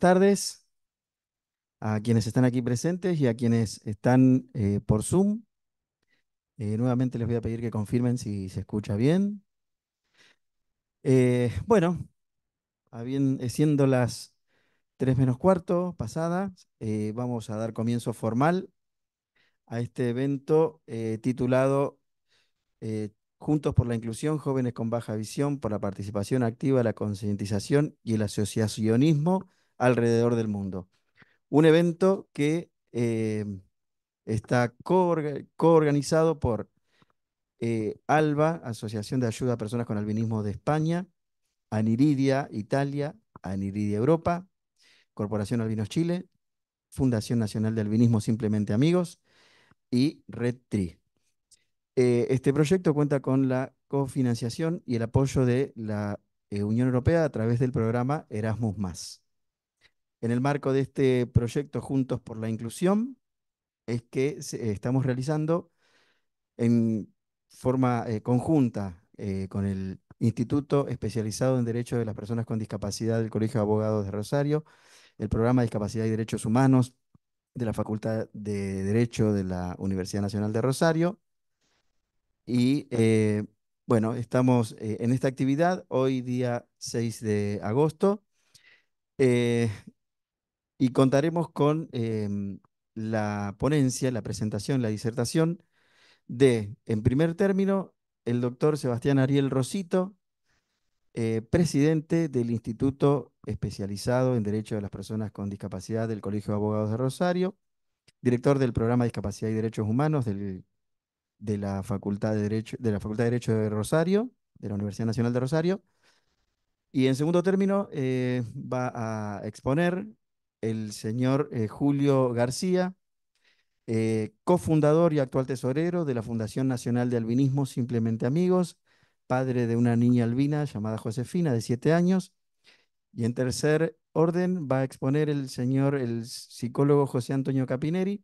tardes a quienes están aquí presentes y a quienes están eh, por Zoom. Eh, nuevamente les voy a pedir que confirmen si se escucha bien. Eh, bueno, siendo las tres menos cuarto pasadas, vamos a dar comienzo formal a este evento titulado Juntos por la Inclusión, Jóvenes con Baja Visión, por la Participación Activa, la Concientización y el Asociacionismo alrededor del mundo. Un evento que eh, está coorganizado por eh, ALBA, Asociación de Ayuda a Personas con Albinismo de España, Aniridia Italia, Aniridia Europa, Corporación Albinos Chile, Fundación Nacional de Albinismo Simplemente Amigos y Red Tri. Eh, este proyecto cuenta con la cofinanciación y el apoyo de la Unión Europea a través del programa Erasmus. En el marco de este proyecto Juntos por la Inclusión, es que eh, estamos realizando en forma eh, conjunta eh, con el Instituto Especializado en Derecho de las Personas con Discapacidad del Colegio de Abogados de Rosario, el Programa de Discapacidad y Derechos Humanos de la Facultad de Derecho de la Universidad Nacional de Rosario. Y bueno, estamos en esta actividad hoy día 6 de agosto y contaremos con em, la ponencia, la presentación, la disertación de, en primer término, el doctor Sebastián Ariel Rosito, eh, presidente del Instituto Especializado en Derecho de las Personas con Discapacidad del Colegio de Abogados de Rosario, director del programa Discapacidad y Derechos Humanos de, la Facultad de Derecho, de la Facultad de Derecho de Rosario, de la Universidad Nacional de Rosario. Y en segundo término, eh, va a exponer el señor eh, Julio García, eh, cofundador y actual tesorero de la Fundación Nacional de Albinismo Simplemente Amigos, padre de una niña albina llamada Josefina de siete años. Y en tercer orden va a exponer el señor, el psicólogo José Antonio Capineri,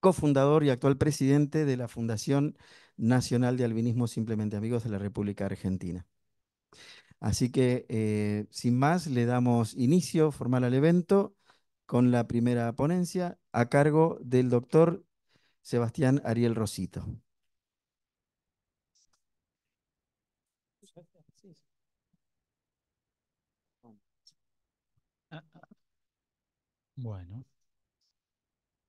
cofundador y actual presidente de la Fundación Nacional de Albinismo Simplemente Amigos de la República Argentina. Así que, eh, sin más, le damos inicio formal al evento con la primera ponencia a cargo del doctor Sebastián Ariel Rosito. Bueno,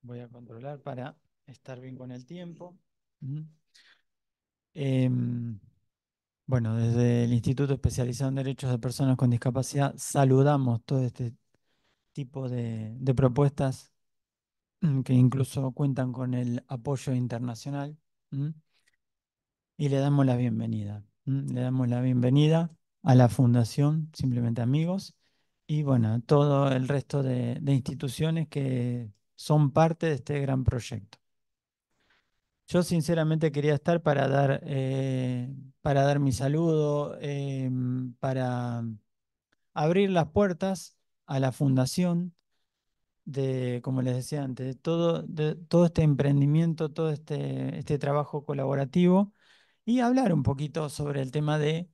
voy a controlar para estar bien con el tiempo. Mm. Em, bueno, desde el Instituto Especializado en Derechos de Personas con Discapacidad saludamos todo este tipo de, propuestas mm, que incluso cuentan con el apoyo internacional mm, y le damos la bienvenida. Mm, le damos la bienvenida a la Fundación Simplemente Amigos y bueno, a todo el resto de instituciones que son parte de este gran proyecto. Yo sinceramente quería estar para dar, eh, para dar mi saludo, em, para abrir las puertas a la fundación de, como les decía antes, de todo, todo este emprendimiento, todo este, este trabajo colaborativo y hablar un poquito sobre el tema de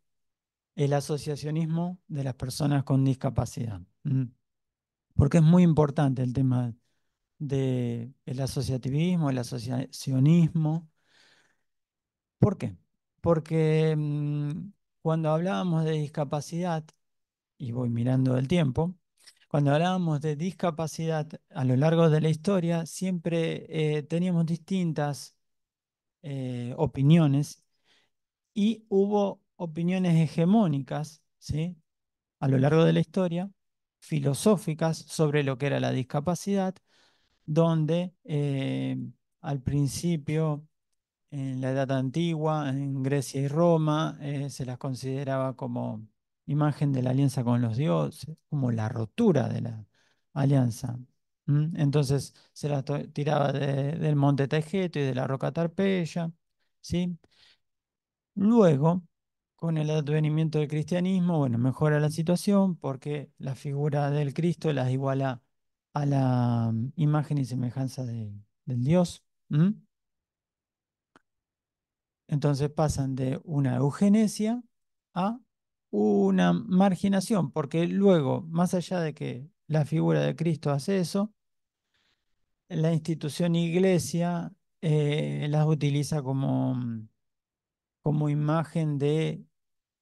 el asociacionismo de las personas con discapacidad. Porque es muy importante el tema del asociativismo, el asociacionismo. ¿Por qué? Porque mm, cuando hablábamos de discapacidad, y voy mirando el tiempo, cuando hablábamos de discapacidad a lo largo de la historia, siempre eh, teníamos distintas eh, opiniones y hubo opiniones hegemónicas, ¿sí? A lo largo de la historia, filosóficas sobre lo que era la discapacidad donde eh, al principio, en la Edad Antigua, en Grecia y Roma, eh, se las consideraba como imagen de la alianza con los dioses, como la rotura de la alianza. Entonces se las tiraba del monte Tejeto y de la roca Tarpeya. ¿sí? Luego, con el advenimiento del cristianismo, bueno, mejora la situación porque la figura del Cristo las iguala a la mm, imagen y semejanza del Dios. Entonces pasan de una eugenesia a una marginación, porque luego, más allá de que la figura de Cristo hace eso, la institución iglesia eh, las utiliza como, mm, como imagen de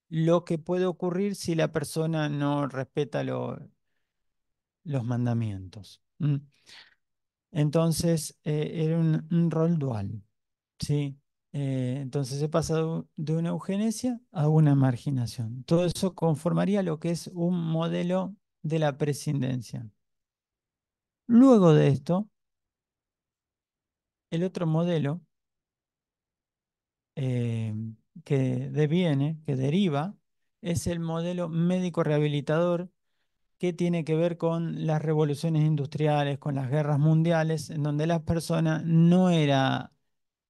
lo que puede ocurrir si la persona no respeta lo, los mandamientos. Entonces, eh, era un, rol dual. ¿sí? Eh, entonces se pasa de una eugenesia a una marginación. Todo eso conformaría lo que es un modelo de la presidencia. Luego de esto, el otro modelo eh, que deviene, que deriva, es el modelo médico rehabilitador que tiene que ver con las revoluciones industriales, con las guerras mundiales, en donde la persona no era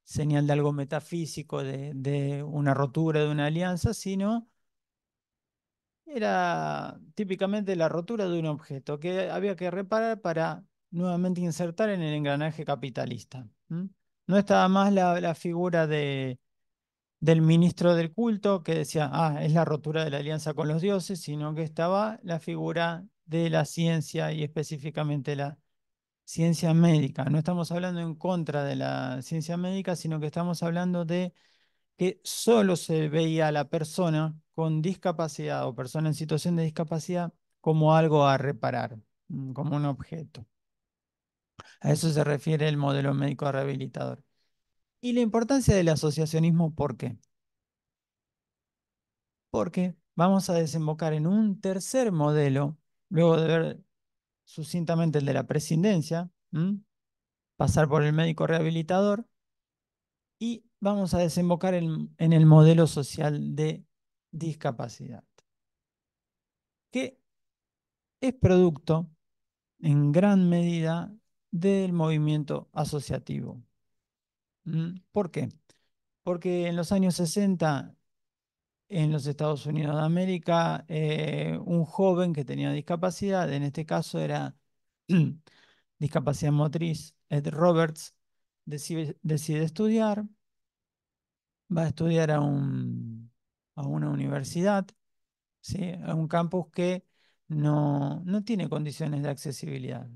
señal de algo metafísico, de, una rotura, de una alianza, sino era típicamente la rotura de un objeto que había que reparar para nuevamente insertar en el engranaje capitalista. No estaba más la figura de, del ministro del culto que decía, ah, es la rotura de la alianza con los dioses, sino que estaba la figura de la ciencia y específicamente la ciencia médica. No estamos hablando en contra de la ciencia médica, sino que estamos hablando de que solo se veía a la persona con discapacidad o persona en situación de discapacidad como algo a reparar, mm, como un objeto. A eso se refiere el modelo médico rehabilitador. Y la importancia del asociacionismo, ¿por qué? Porque vamos a desembocar en un tercer modelo, luego de ver sucintamente el de la presidencia, pasar por el médico rehabilitador, y vamos a desembocar en, el modelo social de discapacidad, que es producto en gran medida del movimiento asociativo. ¿Por qué? Porque en los años 60, en los Estados Unidos de América, eh, un joven que tenía discapacidad, en este caso era discapacidad motriz, Ed Roberts, decide, estudiar, va a estudiar a, un, a una universidad, ¿sí? a un campus que no, no tiene condiciones de accesibilidad.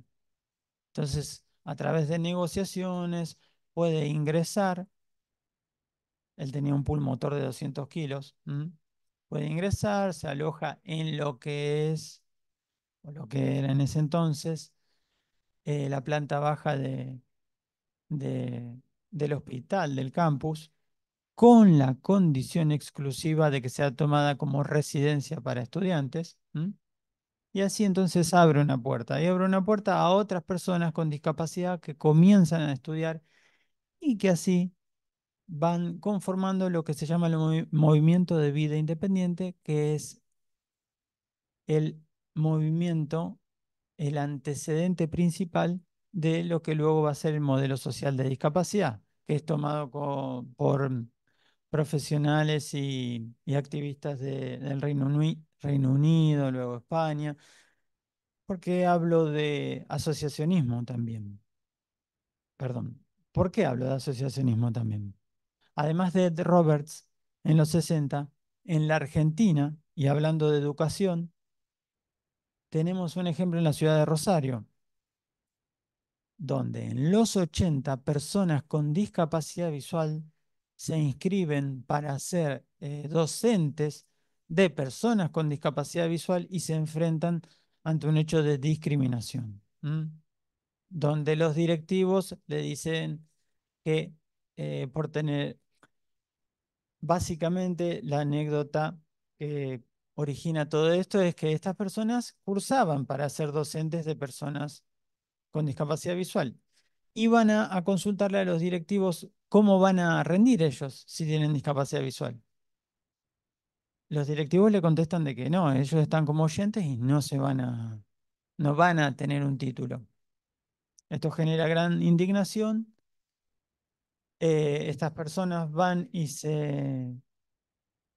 Entonces, a través de negociaciones, puede ingresar, él tenía un pulmotor de 200 kilos, puede ingresar, se aloja en lo que es, lo que era en ese entonces, eh, la planta baja de, del hospital, del campus, con la condición exclusiva de que sea tomada como residencia para estudiantes. Y así entonces abre una puerta. Y abre una puerta a otras personas con discapacidad que comienzan a estudiar y que así van conformando lo que se llama el movimiento de vida independiente, que es el movimiento, el antecedente principal de lo que luego va a ser el modelo social de discapacidad, que es tomado por profesionales y, activistas del Reino, Reino Unido, luego España, porque hablo de asociacionismo también. Perdón. ¿Por qué hablo de asociacionismo también? Además de Ed Roberts, en los 60, en la Argentina, y hablando de educación, tenemos un ejemplo en la ciudad de Rosario, donde en los 80 personas con discapacidad visual se inscriben para ser eh, docentes de personas con discapacidad visual y se enfrentan ante un hecho de discriminación donde los directivos le dicen que eh, por tener básicamente la anécdota que origina todo esto es que estas personas cursaban para ser docentes de personas con discapacidad visual. Y van a consultarle a los directivos cómo van a rendir ellos si tienen discapacidad visual. Los directivos le contestan de que no, ellos están como oyentes y no se van a, no van a tener un título. Esto genera gran indignación. Eh, estas personas van y se,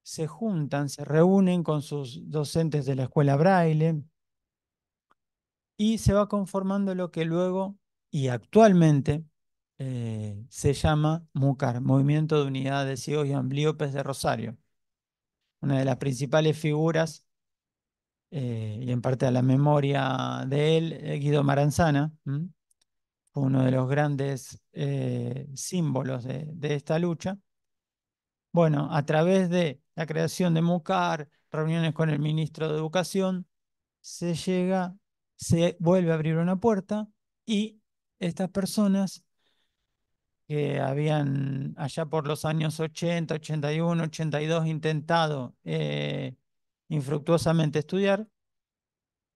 se juntan, se reúnen con sus docentes de la escuela Braille y se va conformando lo que luego y actualmente eh, se llama MUCAR, Movimiento de Unidad de Ciegos y Amblíopes de Rosario. Una de las principales figuras, eh, y en parte a la memoria de él, Guido Maranzana, uno de los grandes eh, símbolos de, esta lucha. Bueno, a través de la creación de MUCAR, reuniones con el ministro de Educación, se llega, se vuelve a abrir una puerta y estas personas que habían allá por los años 80, 81, 82 intentado eh, infructuosamente estudiar,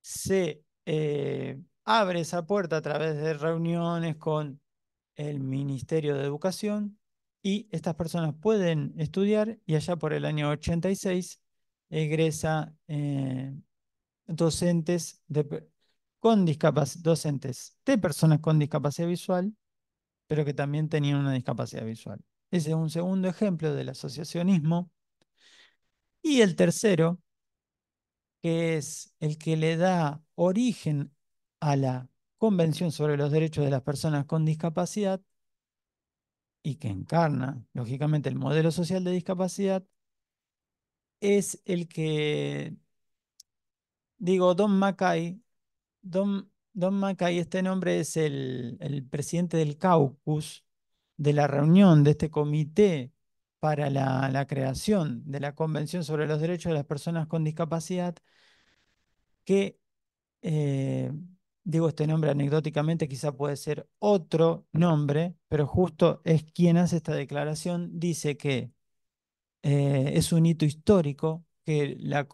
se eh, abre esa puerta a través de reuniones con el Ministerio de Educación y estas personas pueden estudiar y allá por el año 86 egresa eh, docentes de, con discapacidad docentes de personas con discapacidad visual, pero que también tenían una discapacidad visual. Ese es un segundo ejemplo del asociacionismo. Y el tercero, que es el que le da origen a la Convención sobre los Derechos de las Personas con Discapacidad y que encarna, lógicamente, el modelo social de discapacidad, es el que, digo, Don Macay Don, Don este nombre es el, presidente del caucus de la reunión de este comité para la, creación de la Convención sobre los Derechos de las Personas con Discapacidad, que eh, digo este nombre anecdóticamente, quizá puede ser otro nombre, pero justo es quien hace esta declaración, dice que eh, es un hito histórico que la,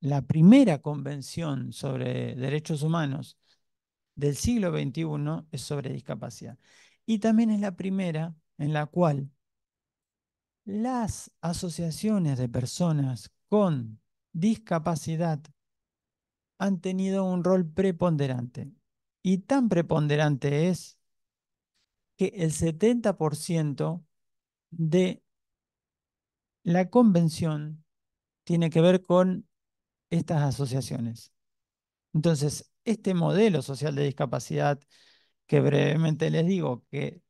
la primera convención sobre derechos humanos del siglo XXI es sobre discapacidad. Y también es la primera en la cual las asociaciones de personas con discapacidad han tenido un rol preponderante. Y tan preponderante es que el 70% de la convención tiene que ver con estas asociaciones. Entonces, este modelo social de discapacidad que brevemente les digo que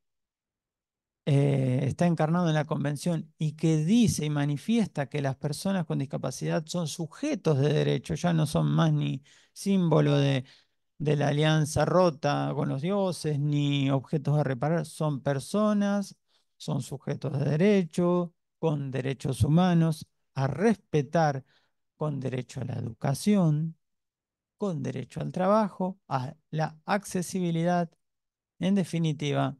eh, está encarnado en la Convención y que dice y manifiesta que las personas con discapacidad son sujetos de derecho, ya no son más ni símbolo de, de la alianza rota con los dioses, ni objetos a reparar, son personas, son sujetos de derecho, con derechos humanos, a respetar, con derecho a la educación, con derecho al trabajo, a la accesibilidad, en definitiva,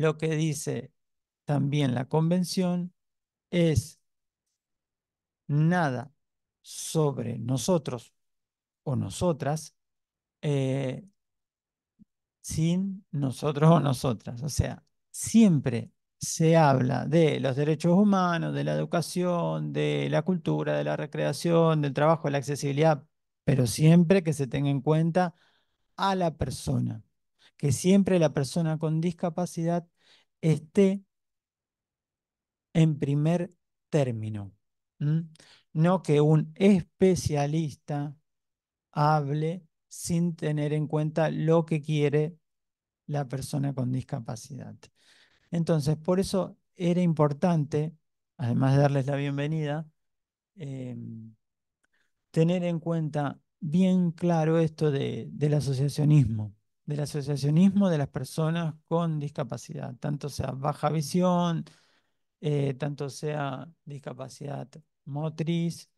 lo que dice también la convención es nada sobre nosotros o nosotras eh, sin nosotros o nosotras. O sea, siempre se habla de los derechos humanos, de la educación, de la cultura, de la recreación, del trabajo, de la accesibilidad, pero siempre que se tenga en cuenta a la persona que siempre la persona con discapacidad esté en primer término. No que un especialista hable sin tener en cuenta lo que quiere la persona con discapacidad. Entonces, por eso era importante, además de darles la bienvenida, em, tener en cuenta bien claro esto del asociacionismo del asociacionismo de las personas con discapacidad, tanto sea baja visión, eh, tanto sea discapacidad motriz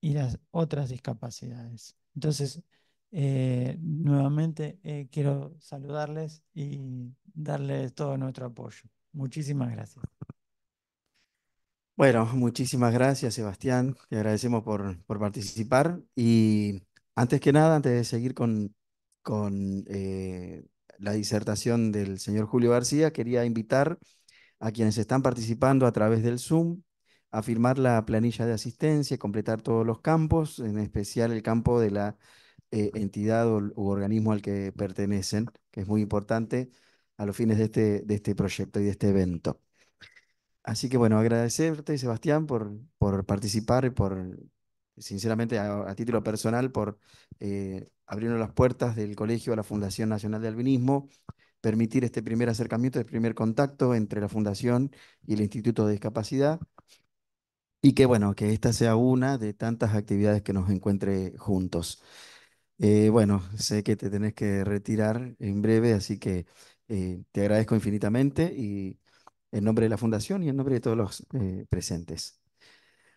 y las otras discapacidades. Entonces, eh, nuevamente eh, quiero saludarles y darles todo nuestro apoyo. Muchísimas gracias. Bueno, muchísimas gracias Sebastián, te agradecemos por, por participar y antes que nada, antes de seguir con, con eh, la disertación del señor Julio García, quería invitar a quienes están participando a través del Zoom a firmar la planilla de asistencia, y completar todos los campos, en especial el campo de la eh, entidad o, u organismo al que pertenecen, que es muy importante a los fines de este, de este proyecto y de este evento. Así que bueno, agradecerte, Sebastián, por, por participar y por sinceramente a, título personal, por eh, abrirnos las puertas del colegio a la Fundación Nacional de Albinismo, permitir este primer acercamiento, este primer contacto entre la Fundación y el Instituto de Discapacidad. Y que bueno, que esta sea una de tantas actividades que nos encuentre juntos. Eh, bueno, sé que te tenés que retirar en breve, así que eh, te agradezco infinitamente y en nombre de la Fundación y en nombre de todos los presentes.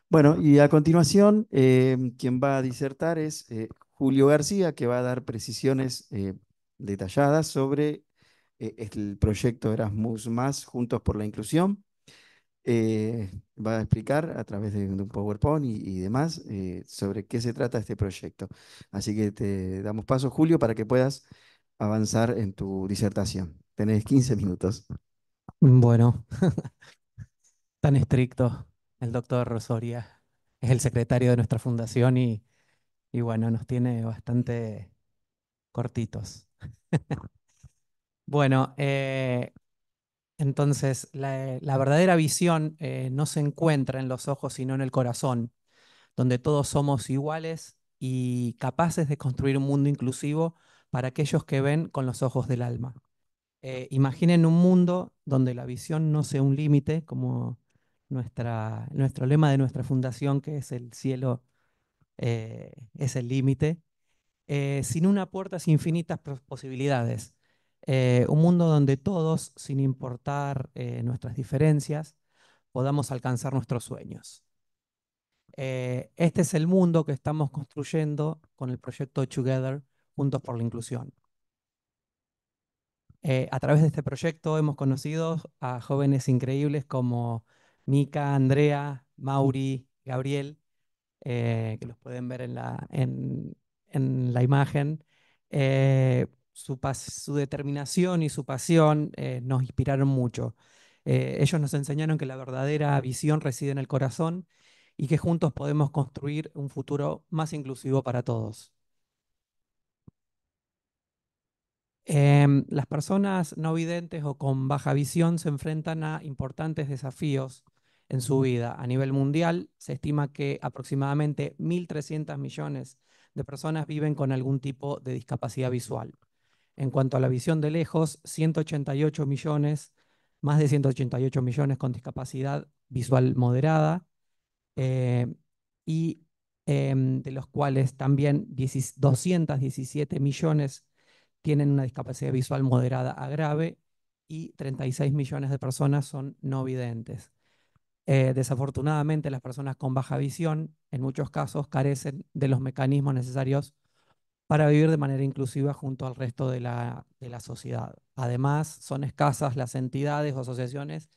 Bueno, y a continuación, eh, quien va a disertar es eh, Julio García, que va a dar precisiones eh, detalladas sobre el proyecto Erasmus Más Juntos por la Inclusión. va a explicar a través de, un PowerPoint y, y demás sobre qué se trata este proyecto. Así que te damos paso, Julio, para que puedas avanzar en tu disertación. Tenés 15 minutos. Bueno, tan estricto el doctor Rosoria es el secretario de nuestra fundación y, bueno, nos tiene bastante cortitos. bueno, eh, entonces la, verdadera visión eh, no se encuentra en los ojos, sino en el corazón, donde todos somos iguales y capaces de construir un mundo inclusivo para aquellos que ven con los ojos del alma. Eh, imaginen un mundo donde la visión no sea un límite, como nuestra, nuestro lema de nuestra fundación, que es el cielo eh, es el límite, eh, sin una puerta, sin infinitas posibilidades. Eh, un mundo donde todos, sin importar nuestras diferencias, podamos alcanzar nuestros sueños. este es el mundo que estamos construyendo con el proyecto Together, Juntos por la Inclusión. a través de este proyecto hemos conocido a jóvenes increíbles como Mika, Andrea, Mauri, Gabriel, eh, que los pueden ver en la, imagen. Eh, su, determinación y su pasión eh, nos inspiraron mucho. ellos nos enseñaron que la verdadera visión reside en el corazón y que juntos podemos construir un futuro más inclusivo para todos. Em, las personas no videntes o con baja visión se enfrentan a importantes desafíos en su vida. A nivel mundial, se estima que aproximadamente 1.300 millones de personas viven con algún tipo de discapacidad visual. En cuanto a la visión de lejos, 188 millones, más de 188 millones con discapacidad visual moderada, eh, y em, de los cuales también 217 millones tienen una discapacidad visual moderada a grave y 36 millones de personas son no videntes. Eh, desafortunadamente, las personas con baja visión, en muchos casos, carecen de los mecanismos necesarios para vivir de manera inclusiva junto al resto de la, de la sociedad. Además, son escasas las entidades o asociaciones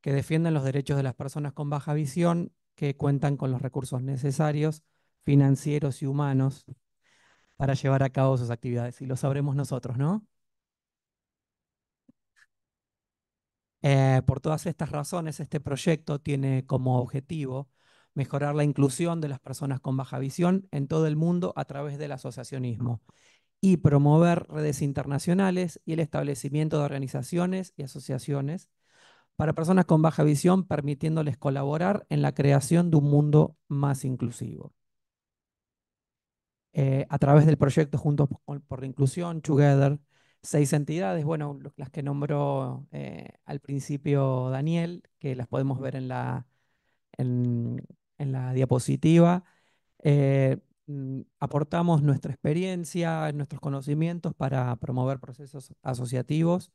que defienden los derechos de las personas con baja visión, que cuentan con los recursos necesarios, financieros y humanos, para llevar a cabo sus actividades. Y lo sabremos nosotros, ¿no? Eh, por todas estas razones, este proyecto tiene como objetivo mejorar la inclusión de las personas con baja visión en todo el mundo a través del asociacionismo y promover redes internacionales y el establecimiento de organizaciones y asociaciones para personas con baja visión, permitiéndoles colaborar en la creación de un mundo más inclusivo. Eh, a través del proyecto Juntos por la Inclusión, Together, seis entidades, bueno, las que nombró eh, al principio Daniel, que las podemos ver en la, en, la diapositiva. Eh, mm, aportamos nuestra experiencia, nuestros conocimientos para promover procesos asociativos,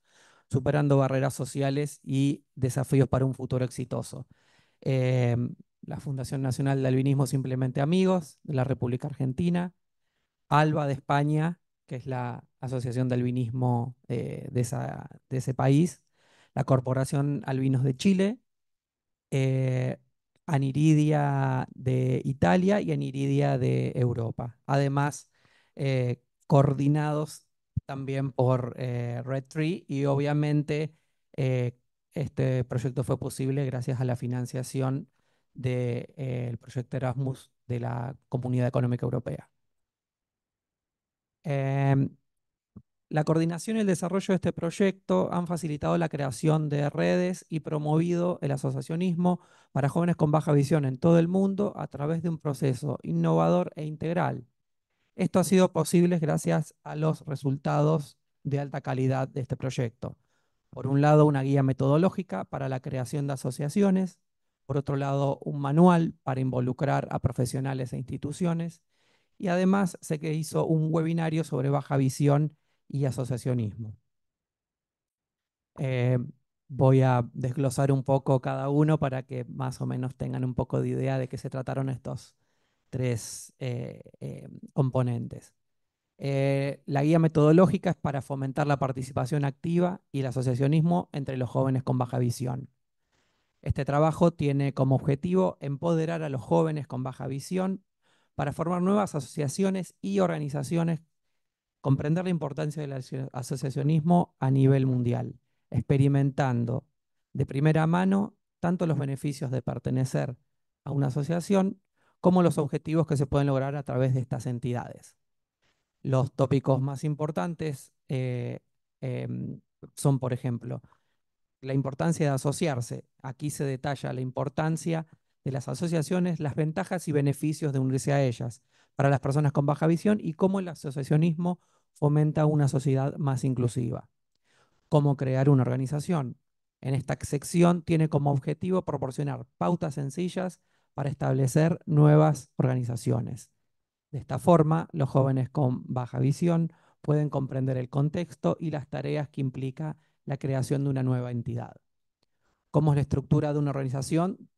superando barreras sociales y desafíos para un futuro exitoso. Eh, la Fundación Nacional de Albinismo Simplemente Amigos de la República Argentina, ALBA de España, que es la asociación de albinismo eh, de, ese país, la Corporación Albinos de Chile, eh, Aniridia de Italia y Aniridia de Europa. Además, eh, coordinados también por Red Tree y obviamente este proyecto fue posible gracias a la financiación del proyecto Erasmus de la Comunidad Económica Europea. Em, la coordinación y el desarrollo de este proyecto han facilitado la creación de redes y promovido el asociacionismo para jóvenes con baja visión en todo el mundo a través de un proceso innovador e integral. Esto ha sido posible gracias a los resultados de alta calidad de este proyecto. Por un lado, una guía metodológica para la creación de asociaciones, por otro lado, un manual para involucrar a profesionales e instituciones, y además sé que hizo un webinario sobre baja visión y asociacionismo. Eh, voy a desglosar un poco cada uno para que más o menos tengan un poco de idea de qué se trataron estos tres eh, eh, componentes. la guía metodológica es para fomentar la participación activa y el asociacionismo entre los jóvenes con baja visión. Este trabajo tiene como objetivo empoderar a los jóvenes con baja visión para formar nuevas asociaciones y organizaciones comprender la importancia del asociacionismo a nivel mundial, experimentando de primera mano tanto los beneficios de pertenecer a una asociación como los objetivos que se pueden lograr a través de estas entidades. Los tópicos más importantes eh, em, son, por ejemplo, la importancia de asociarse. Aquí se detalla la importancia de las asociaciones, las ventajas y beneficios de unirse a ellas para las personas con baja visión y cómo el asociacionismo fomenta una sociedad más inclusiva. Cómo crear una organización. En esta sección tiene como objetivo proporcionar pautas sencillas para establecer nuevas organizaciones. De esta forma, los jóvenes con baja visión pueden comprender el contexto y las tareas que implica la creación de una nueva entidad. Cómo es la estructura de una organización,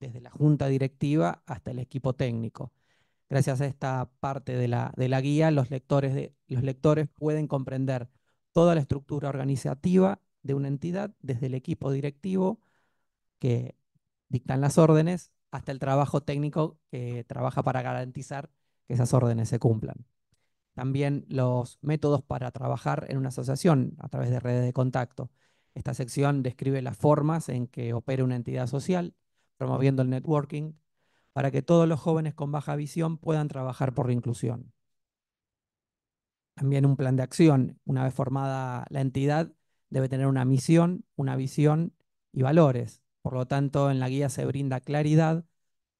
desde la junta directiva hasta el equipo técnico gracias a esta parte de la, guía, los lectores, de, los lectores pueden comprender toda la estructura organizativa de una entidad, desde el equipo directivo que dictan las órdenes hasta el trabajo técnico que trabaja para garantizar que esas órdenes se cumplan. También los métodos para trabajar en una asociación a través de redes de contacto. Esta sección describe las formas en que opera una entidad social, promoviendo el networking, para que todos los jóvenes con baja visión puedan trabajar por la inclusión. También un plan de acción. Una vez formada la entidad, debe tener una misión, una visión y valores. Por lo tanto, en la guía se brinda claridad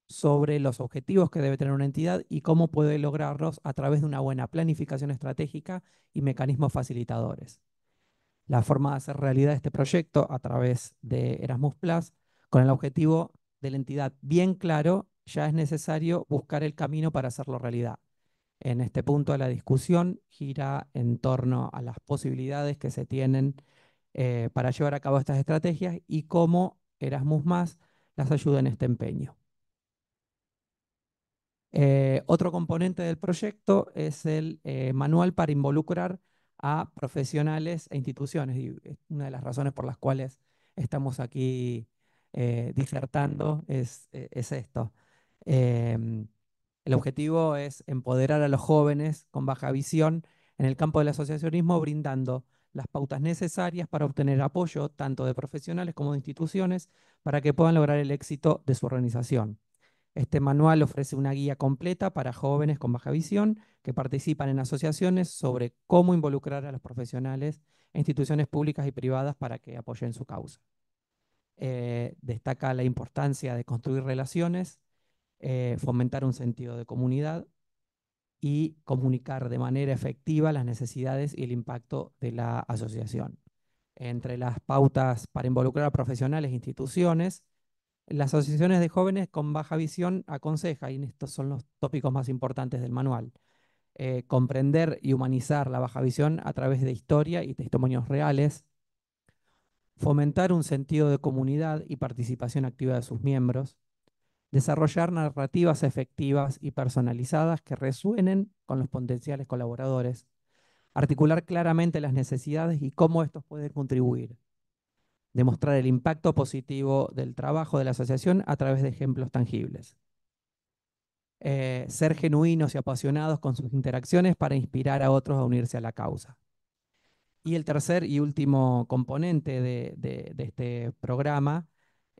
sobre los objetivos que debe tener una entidad y cómo puede lograrlos a través de una buena planificación estratégica y mecanismos facilitadores. La forma de hacer realidad este proyecto a través de Erasmus con el objetivo de la entidad bien claro ya es necesario buscar el camino para hacerlo realidad. En este punto de la discusión gira en torno a las posibilidades que se tienen eh, para llevar a cabo estas estrategias y cómo Erasmus Más las ayuda en este empeño. Eh, otro componente del proyecto es el eh, manual para involucrar a profesionales e instituciones. Y una de las razones por las cuales estamos aquí disertando es esto. Em, el objetivo es empoderar a los jóvenes con baja visión en el campo del asociacionismo, brindando las pautas necesarias para obtener apoyo tanto de profesionales como de instituciones para que puedan lograr el éxito de su organización. Este manual ofrece una guía completa para jóvenes con baja visión que participan en asociaciones sobre cómo involucrar a los profesionales e instituciones públicas y privadas para que apoyen su causa. Eh, destaca la importancia de construir relaciones eh, fomentar un sentido de comunidad y comunicar de manera efectiva las necesidades y el impacto de la asociación. Entre las pautas para involucrar a profesionales e instituciones, las asociaciones de jóvenes con baja visión aconseja, y estos son los tópicos más importantes del manual, eh, comprender y humanizar la baja visión a través de historia y testimonios reales, fomentar un sentido de comunidad y participación activa de sus miembros, desarrollar narrativas efectivas y personalizadas que resuenen con los potenciales colaboradores, articular claramente las necesidades y cómo estos pueden contribuir, demostrar el impacto positivo del trabajo de la asociación a través de ejemplos tangibles. Eh, ser genuinos y apasionados con sus interacciones para inspirar a otros a unirse a la causa. Y el tercer y último componente de este programa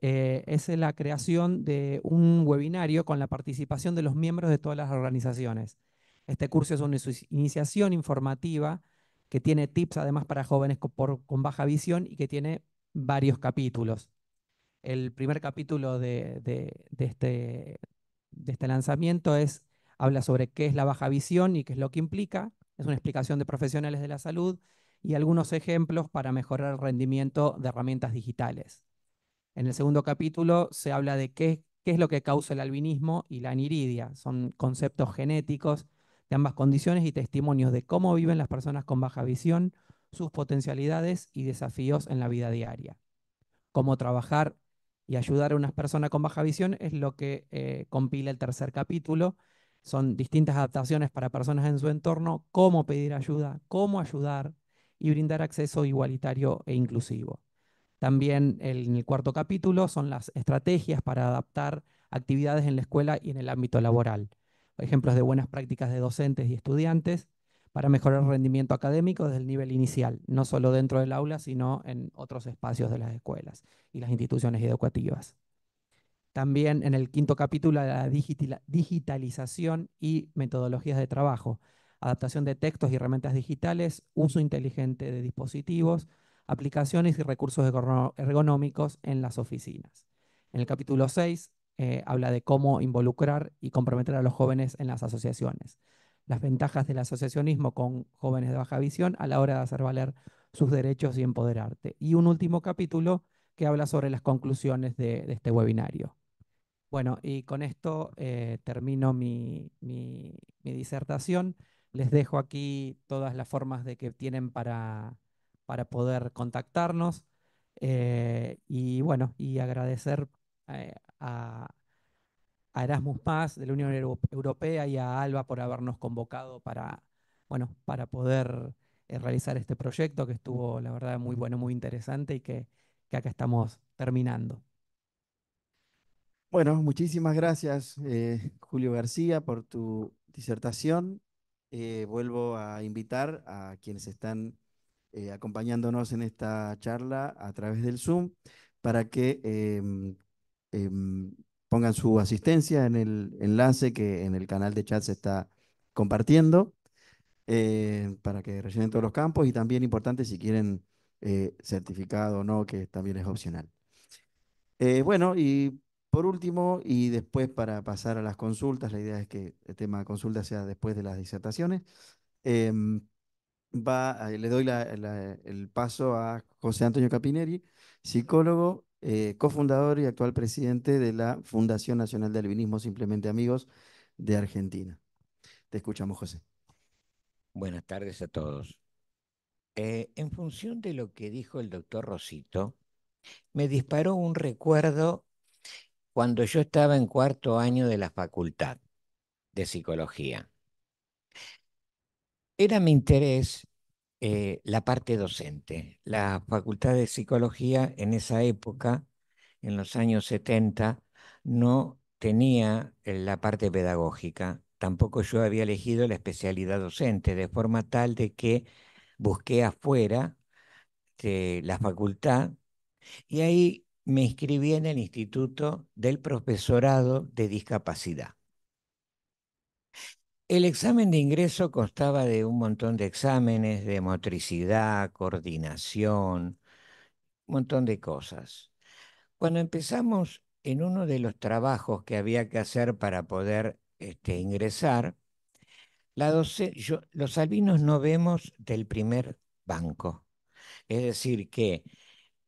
eh, es la creación de un webinario con la participación de los miembros de todas las organizaciones. Este curso es una iniciación informativa que tiene tips además para jóvenes con, baja visión y que tiene varios capítulos. El primer capítulo de, este, este, lanzamiento habla sobre qué es la baja visión y qué es lo que implica. Es una explicación de profesionales de la salud y algunos ejemplos para mejorar el rendimiento de herramientas digitales. En el segundo capítulo se habla de qué, es lo que causa el albinismo y la aniridia. Son conceptos genéticos de ambas condiciones y testimonios de cómo viven las personas con baja visión, sus potencialidades y desafíos en la vida diaria. Cómo trabajar y ayudar a una persona con baja visión es lo que eh, compila el tercer capítulo. Son distintas adaptaciones para personas en su entorno, cómo pedir ayuda, cómo ayudar y brindar acceso igualitario e inclusivo. También en el cuarto capítulo son las estrategias para adaptar actividades en la escuela y en el ámbito laboral. Ejemplos de buenas prácticas de docentes y estudiantes para mejorar el rendimiento académico desde el nivel inicial, no solo dentro del aula, sino en otros espacios de las escuelas y las instituciones educativas. También en el quinto capítulo, la digitalización y metodologías de trabajo, adaptación de textos y herramientas digitales, uso inteligente de dispositivos, aplicaciones y recursos ergonómicos en las oficinas. En el capítulo 6 eh, habla de cómo involucrar y comprometer a los jóvenes en las asociaciones, las ventajas del asociacionismo con jóvenes de baja visión a la hora de hacer valer sus derechos y empoderarte. Y un último capítulo que habla sobre las conclusiones de, este webinario. Bueno, y con esto eh, termino mi, mi, mi disertación. Les dejo aquí todas las formas de que tienen para, para poder contactarnos. Eh, y bueno, y agradecer eh, a, Erasmus de la Unión Europea y a Alba por habernos convocado para, bueno, para poder eh, realizar este proyecto que estuvo, la verdad, muy bueno, muy interesante y que, que acá estamos terminando. Bueno, muchísimas gracias, Julio García, por tu disertación. vuelvo a invitar a quienes están eh, acompañándonos en esta charla a través del Zoom para que em, em, pongan su asistencia en el enlace que en el canal de chat se está compartiendo eh, para que rellenen todos los campos y también importante si quieren eh, certificado o no, que también es opcional. bueno, y por último, y después para pasar a las consultas, la idea es que el tema de consulta sea después de las disertaciones. Em, le doy el paso a José Antonio Capineri, psicólogo, eh, cofundador y actual presidente de la Fundación Nacional de Albinismo Simplemente Amigos de Argentina. Te escuchamos, José. Buenas tardes a todos. Eh, en función de lo que dijo el doctor Rosito, me disparó un recuerdo cuando yo estaba en cuarto año de la facultad de psicología. Era mi interés eh, la parte docente. La Facultad de Psicología en esa época, en los años 70, no tenía eh, la parte pedagógica. Tampoco yo había elegido la especialidad docente, de forma tal de que busqué afuera de la facultad y ahí me inscribí en el Instituto del Profesorado de Discapacidad. El examen de ingreso constaba de un montón de exámenes, de motricidad, coordinación, un montón de cosas. Cuando empezamos en uno de los trabajos que había que hacer para poder este, ingresar, la los albinos no vemos del primer banco. Es decir, que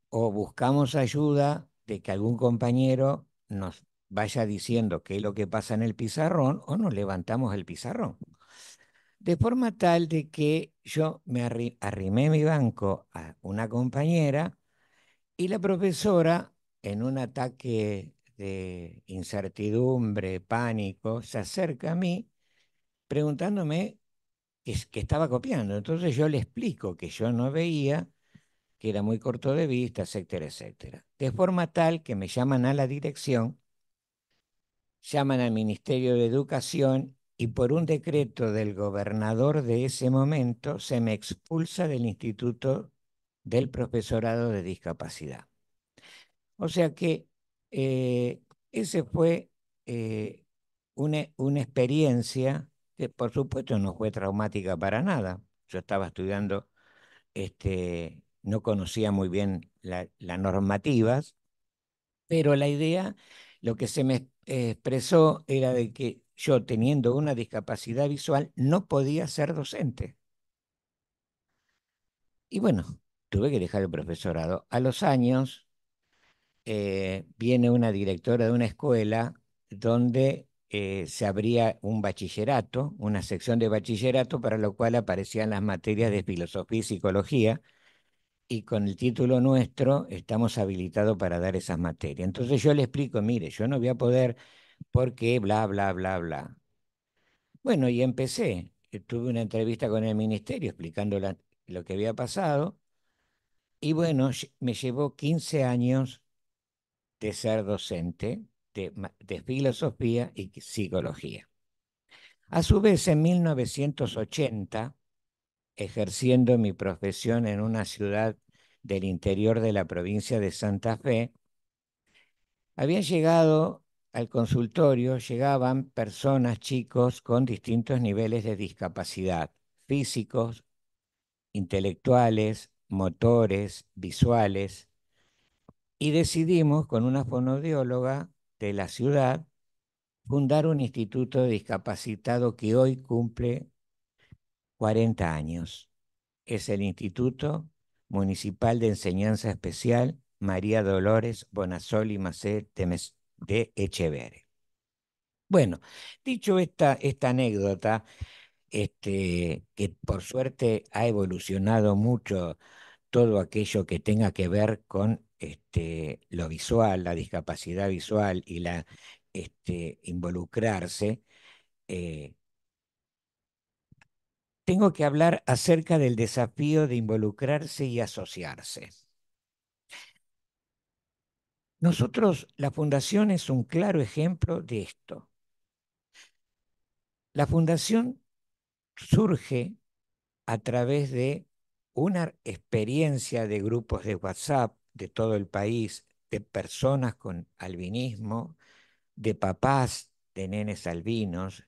o buscamos ayuda de que algún compañero nos vaya diciendo qué es lo que pasa en el pizarrón o nos levantamos el pizarrón. De forma tal de que yo me arrimé mi banco a una compañera y la profesora, en un ataque de incertidumbre, pánico, se acerca a mí preguntándome qué estaba copiando. Entonces yo le explico que yo no veía, que era muy corto de vista, etcétera, etcétera. De forma tal que me llaman a la dirección llaman al Ministerio de Educación y por un decreto del gobernador de ese momento se me expulsa del Instituto del Profesorado de Discapacidad. O sea que esa eh, ese fue eh, una, experiencia que por supuesto no fue traumática para nada. Yo estaba estudiando, este, no conocía muy bien las normativas, pero la idea lo que se me expresó era de que yo, teniendo una discapacidad visual, no podía ser docente. Y bueno, tuve que dejar el profesorado. A los años eh, viene una directora de una escuela donde eh, se abría un bachillerato, una sección de bachillerato para lo cual aparecían las materias de filosofía y psicología, y con el título nuestro estamos habilitados para dar esas materias. Entonces yo le explico, mire, yo no voy a poder porque bla, bla, bla, bla. Bueno, y empecé. Tuve una entrevista con el ministerio explicando lo que había pasado. Y bueno, me llevó 15 años de ser docente de, de filosofía y psicología. A su vez, en 1980, ejerciendo mi profesión en una ciudad del interior de la provincia de Santa Fe, habían llegado al consultorio, llegaban personas, chicos, con distintos niveles de discapacidad, físicos, intelectuales, motores, visuales, y decidimos con una fonodióloga de la ciudad fundar un instituto de discapacitado que hoy cumple 40 años. Es el Instituto Municipal de Enseñanza Especial María Dolores Bonasoli Macé de Echeverre. Bueno, dicho esta, esta anécdota, este, que por suerte ha evolucionado mucho todo aquello que tenga que ver con este, lo visual, la discapacidad visual y la este, involucrarse, eh, tengo que hablar acerca del desafío de involucrarse y asociarse. Nosotros, la Fundación es un claro ejemplo de esto. La Fundación surge a través de una experiencia de grupos de WhatsApp de todo el país, de personas con albinismo, de papás de nenes albinos,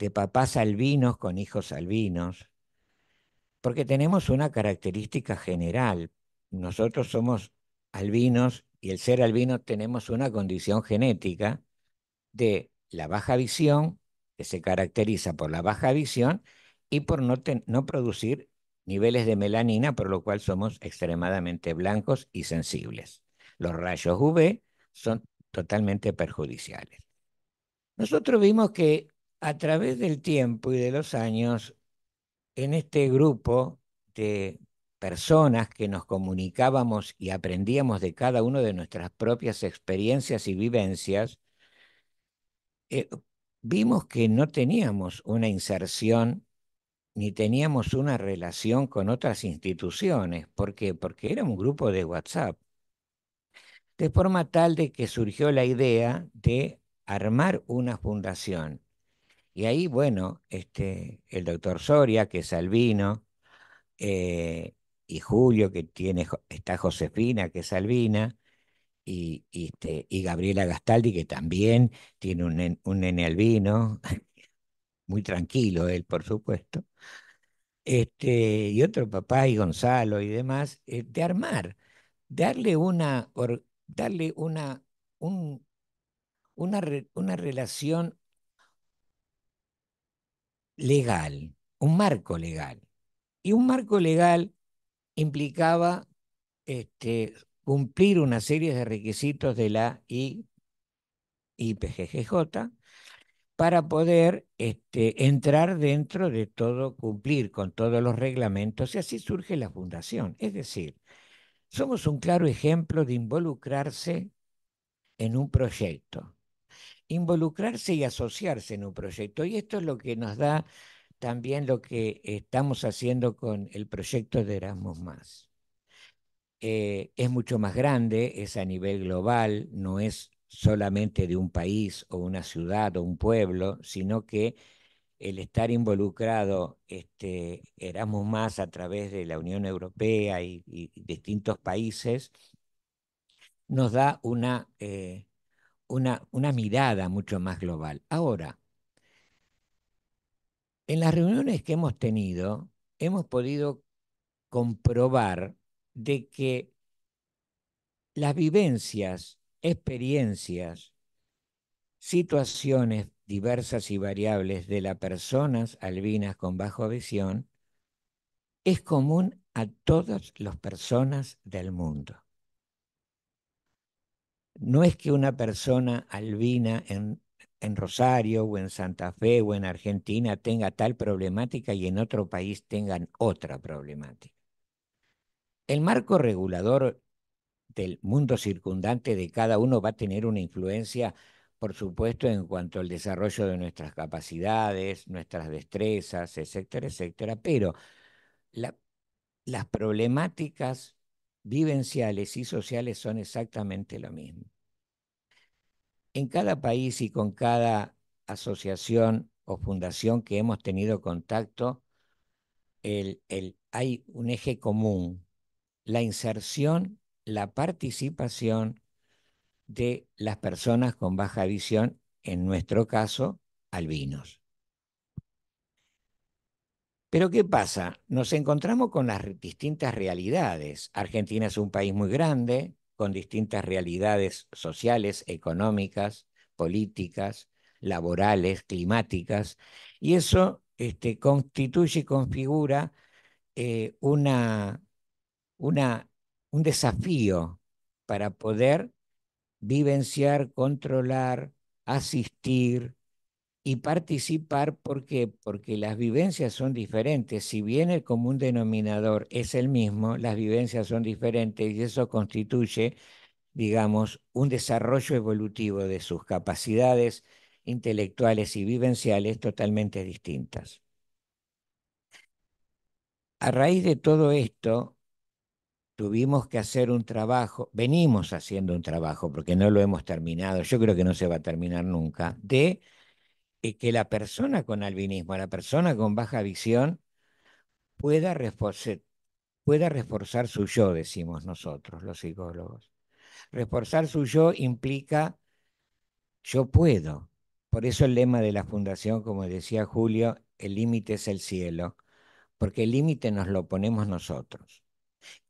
de papás albinos con hijos albinos, porque tenemos una característica general. Nosotros somos albinos y el ser albino tenemos una condición genética de la baja visión, que se caracteriza por la baja visión y por no, producir niveles de melanina, por lo cual somos extremadamente blancos y sensibles. Los rayos UV son totalmente perjudiciales. Nosotros vimos que a través del tiempo y de los años, en este grupo de personas que nos comunicábamos y aprendíamos de cada una de nuestras propias experiencias y vivencias, eh, vimos que no teníamos una inserción ni teníamos una relación con otras instituciones. ¿Por qué? Porque era un grupo de WhatsApp. De forma tal de que surgió la idea de armar una fundación y ahí, bueno, este, el doctor Soria, que es albino, eh, y Julio, que tiene, está Josefina, que es albina, y, este, y Gabriela Gastaldi, que también tiene un, un nene albino, muy tranquilo él, por supuesto, este, y otro papá, y Gonzalo, y demás, eh, de armar, darle una, darle una, un, una, una relación legal, un marco legal. Y un marco legal implicaba este, cumplir una serie de requisitos de la IPGGJ para poder este, entrar dentro de todo, cumplir con todos los reglamentos, y así surge la fundación. Es decir, somos un claro ejemplo de involucrarse en un proyecto, involucrarse y asociarse en un proyecto. Y esto es lo que nos da también lo que estamos haciendo con el proyecto de Erasmus eh, es mucho más grande, es a nivel global, no es solamente de un país o una ciudad o un pueblo, sino que el estar involucrado este, Erasmus a través de la Unión Europea y, distintos países nos da una eh, una, mirada mucho más global. Ahora, en las reuniones que hemos tenido, hemos podido comprobar de que las vivencias, experiencias, situaciones diversas y variables de las personas albinas con bajo visión es común a todas las personas del mundo no es que una persona albina en, Rosario o en Santa Fe o en Argentina tenga tal problemática y en otro país tengan otra problemática. El marco regulador del mundo circundante de cada uno va a tener una influencia, por supuesto, en cuanto al desarrollo de nuestras capacidades, nuestras destrezas, etcétera, etcétera, pero las problemáticas vivenciales y sociales son exactamente lo mismo. En cada país y con cada asociación o fundación que hemos tenido contacto, hay un eje común, la inserción, la participación de las personas con baja visión, en nuestro caso, albinos. Pero ¿qué pasa? Nos encontramos con las distintas realidades. Argentina es un país muy grande, con distintas realidades sociales, económicas, políticas, laborales, climáticas, y eso este, constituye y configura eh, un desafío para poder vivenciar, controlar, asistir, y participar, ¿por qué? Porque las vivencias son diferentes. Si bien el común denominador es el mismo, las vivencias son diferentes y eso constituye, digamos, un desarrollo evolutivo de sus capacidades intelectuales y vivenciales totalmente distintas. A raíz de todo esto, tuvimos que hacer un trabajo, venimos haciendo un trabajo, porque no lo hemos terminado, yo creo que no se va a terminar nunca, de eh, que la persona con albinismo, la persona con baja visión, pueda reforzar, pueda reforzar su yo, decimos nosotros, los psicólogos. Reforzar su yo implica yo puedo. Por eso el lema de la fundación, como decía Julio, el límite es el cielo, porque el límite nos lo ponemos nosotros.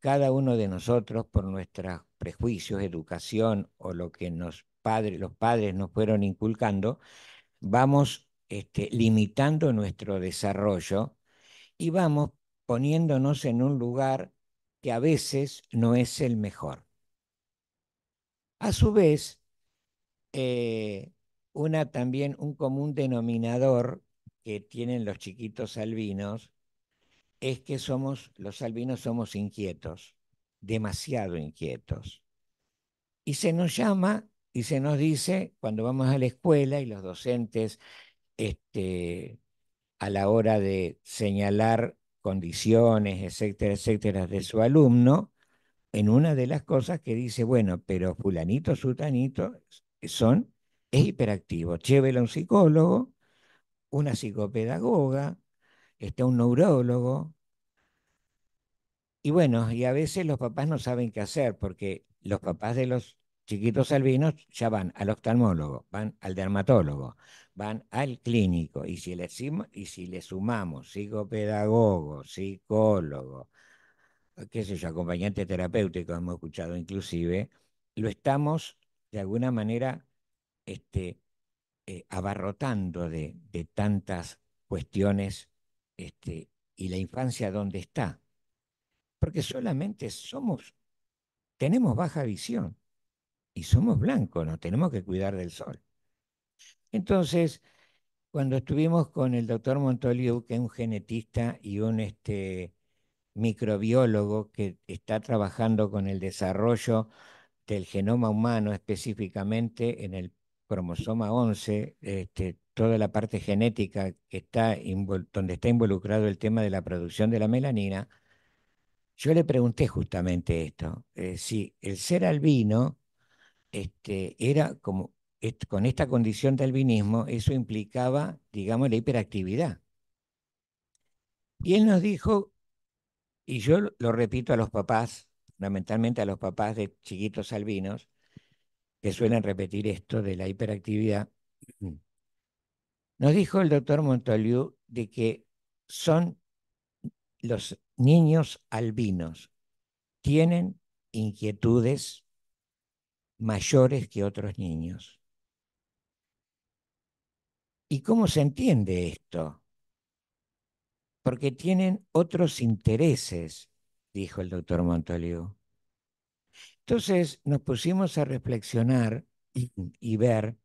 Cada uno de nosotros, por nuestros prejuicios, educación o lo que los padres nos fueron inculcando, vamos este, limitando nuestro desarrollo y vamos poniéndonos en un lugar que a veces no es el mejor. A su vez, eh, una también un común denominador que tienen los chiquitos albinos es que somos los albinos somos inquietos, demasiado inquietos. Y se nos llama y se nos dice cuando vamos a la escuela y los docentes este, a la hora de señalar condiciones, etcétera, etcétera, de su alumno, en una de las cosas que dice, bueno, pero fulanito, sutanito, son, es hiperactivo, llévelo a un psicólogo, una psicopedagoga, está un neurólogo. Y bueno, y a veces los papás no saben qué hacer, porque los papás de los chiquitos albinos ya van al oftalmólogo, van al dermatólogo, van al clínico. Y si le, sumamos psicopedagogo, psicólogo, qué sé yo, acompañante terapéutico, hemos escuchado inclusive, lo estamos de alguna manera este, eh, abarrotando de, tantas cuestiones este, y la infancia dónde está. Porque solamente somos, tenemos baja visión y somos blancos, nos tenemos que cuidar del sol. Entonces, cuando estuvimos con el doctor Montoliu, que es un genetista y un este, microbiólogo que está trabajando con el desarrollo del genoma humano, específicamente en el cromosoma 11, este, toda la parte genética que está donde está involucrado el tema de la producción de la melanina, yo le pregunté justamente esto, eh, si el ser albino era como, con esta condición de albinismo, eso implicaba, digamos, la hiperactividad. Y él nos dijo, y yo lo repito a los papás, fundamentalmente a los papás de chiquitos albinos, que suelen repetir esto de la hiperactividad, nos dijo el doctor Montoliu de que son los niños albinos, tienen inquietudes mayores que otros niños. ¿Y cómo se entiende esto? Porque tienen otros intereses, dijo el doctor Montoliu. Entonces nos pusimos a reflexionar y, ver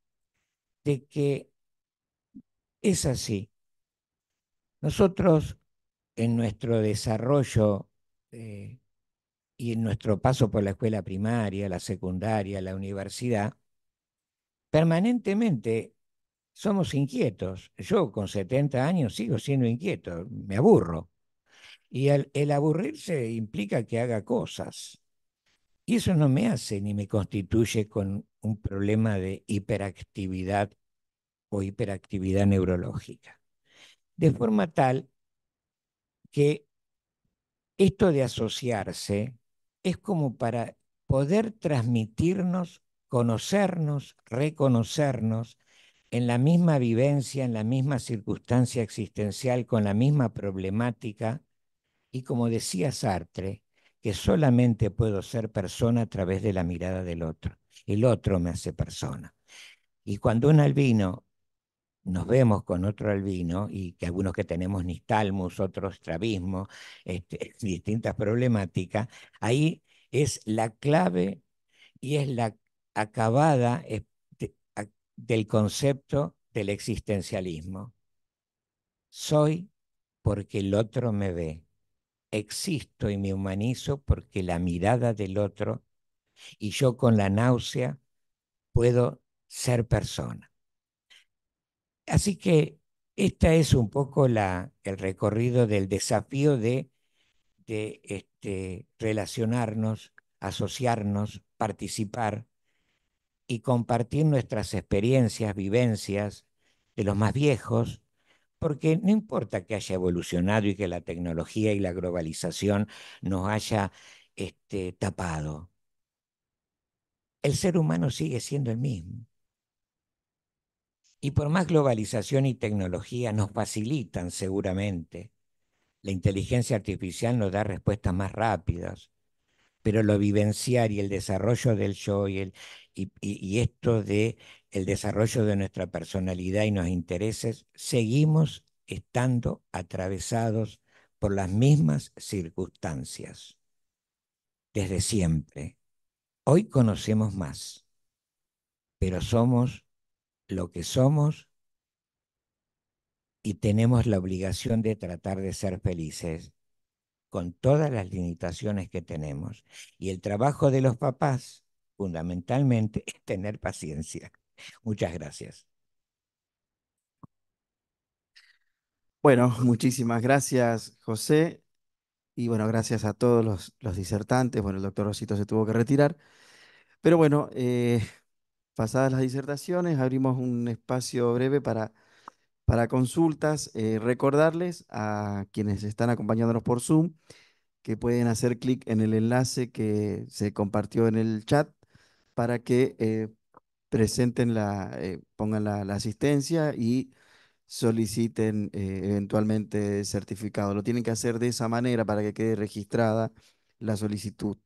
de que es así. Nosotros en nuestro desarrollo eh, y en nuestro paso por la escuela primaria, la secundaria, la universidad, permanentemente somos inquietos. Yo con 70 años sigo siendo inquieto, me aburro. Y el, el, aburrirse implica que haga cosas. Y eso no me hace ni me constituye con un problema de hiperactividad o hiperactividad neurológica. De forma tal que esto de asociarse es como para poder transmitirnos, conocernos, reconocernos en la misma vivencia, en la misma circunstancia existencial, con la misma problemática. Y como decía Sartre, que solamente puedo ser persona a través de la mirada del otro. El otro me hace persona. Y cuando un albino nos vemos con otro albino y que algunos que tenemos nistalmus, otros travismos, este, distintas problemáticas, ahí es la clave y es la acabada este, del concepto del existencialismo. Soy porque el otro me ve. Existo y me humanizo porque la mirada del otro y yo con la náusea puedo ser persona. Así que este es un poco el recorrido del desafío de, este, relacionarnos, asociarnos, participar y compartir nuestras experiencias, vivencias de los más viejos, porque no importa que haya evolucionado y que la tecnología y la globalización nos haya este, tapado, el ser humano sigue siendo el mismo. Y por más globalización y tecnología nos facilitan seguramente, la inteligencia artificial nos da respuestas más rápidas, pero lo vivenciar y el desarrollo del yo y, el, esto de el desarrollo de nuestra personalidad y nuestros intereses, seguimos estando atravesados por las mismas circunstancias desde siempre. Hoy conocemos más, pero somos lo que somos y tenemos la obligación de tratar de ser felices con todas las limitaciones que tenemos. Y el trabajo de los papás, fundamentalmente, es tener paciencia. Muchas gracias. Bueno, muchísimas gracias, José. Y bueno, gracias a todos los, los disertantes. Bueno, el doctor Rosito se tuvo que retirar. Pero bueno, eh, Pasadas las disertaciones, abrimos un espacio breve para, para consultas. Eh, recordarles a quienes están acompañándonos por Zoom que pueden hacer clic en el enlace que se compartió en el chat para que eh, presenten la, eh, pongan la, asistencia y soliciten eventualmente certificado. Lo tienen que hacer de esa manera para que quede registrada la solicitud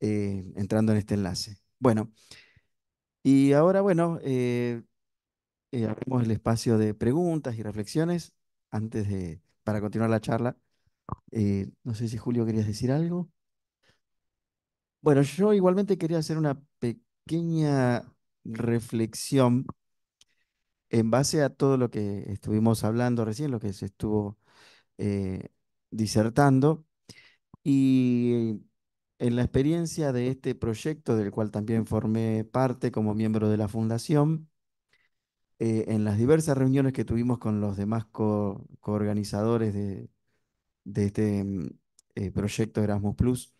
entrando en este enlace. Bueno, y ahora, bueno, eh, eh, abrimos el espacio de preguntas y reflexiones antes de, para continuar la charla. Eh, no sé si Julio querías decir algo. Bueno, yo igualmente quería hacer una pequeña reflexión en base a todo lo que estuvimos hablando recién, lo que se estuvo disertando. Y en la experiencia de este proyecto, del cual también formé parte como miembro de la fundación, eh, en las diversas reuniones que tuvimos con los demás coorganizadores de, este mm, eh, proyecto Erasmus Plus,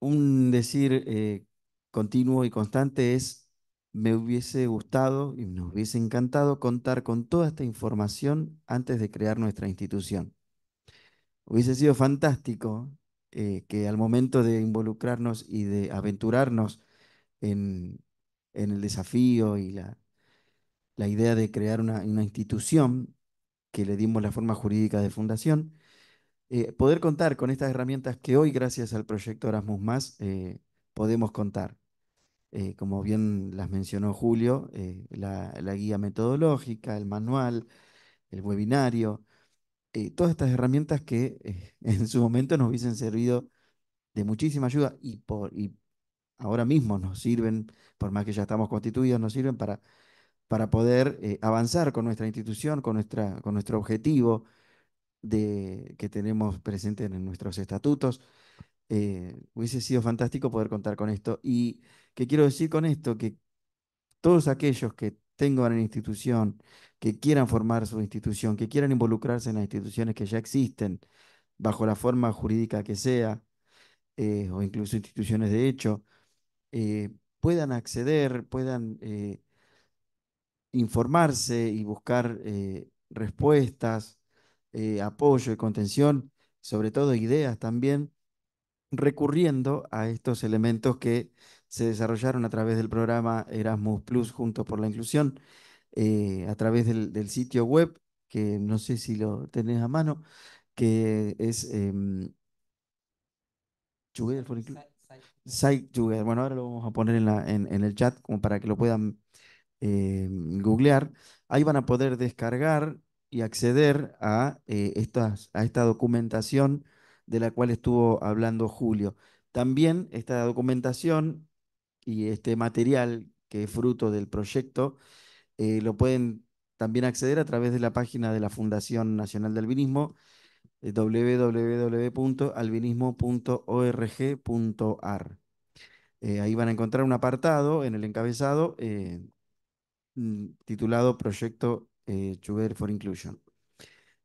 un decir eh, continuo y constante es, me hubiese gustado y nos hubiese encantado contar con toda esta información antes de crear nuestra institución. Hubiese sido fantástico eh, que al momento de involucrarnos y de aventurarnos en, el desafío y la, idea de crear una, institución que le dimos la forma jurídica de fundación, eh, poder contar con estas herramientas que hoy, gracias al proyecto Erasmus eh, podemos contar. como bien las mencionó Julio, la, guía metodológica, el manual, el webinario, eh, todas estas herramientas que eh, en su momento nos hubiesen servido de muchísima ayuda y, por, y ahora mismo nos sirven, por más que ya estamos constituidos, nos sirven para, para poder eh, avanzar con nuestra institución, con, nuestra, con nuestro objetivo de, que tenemos presente en nuestros estatutos. hubiese sido fantástico poder contar con esto. ¿Y que quiero decir con esto? Que todos aquellos que tengan una institución, que quieran formar su institución, que quieran involucrarse en las instituciones que ya existen, bajo la forma jurídica que sea, eh, o incluso instituciones de hecho, eh, puedan acceder, puedan eh, informarse y buscar respuestas, apoyo y contención, sobre todo ideas también, recurriendo a estos elementos que se desarrollaron a través del programa Erasmus Plus junto por la Inclusión, eh, a través del, sitio web, que no sé si lo tenés a mano, que es eh, Site Bueno, ahora lo vamos a poner en, la, en, el chat como para que lo puedan em, googlear. Ahí van a poder descargar y acceder a, eh, estas, a esta documentación de la cual estuvo hablando Julio. También esta documentación y este material que es fruto del proyecto eh, lo pueden también acceder a través de la página de la Fundación Nacional de Albinismo, eh, www.albinismo.org.ar. Eh, ahí van a encontrar un apartado en el encabezado mm, titulado Proyecto Chuber for Inclusion.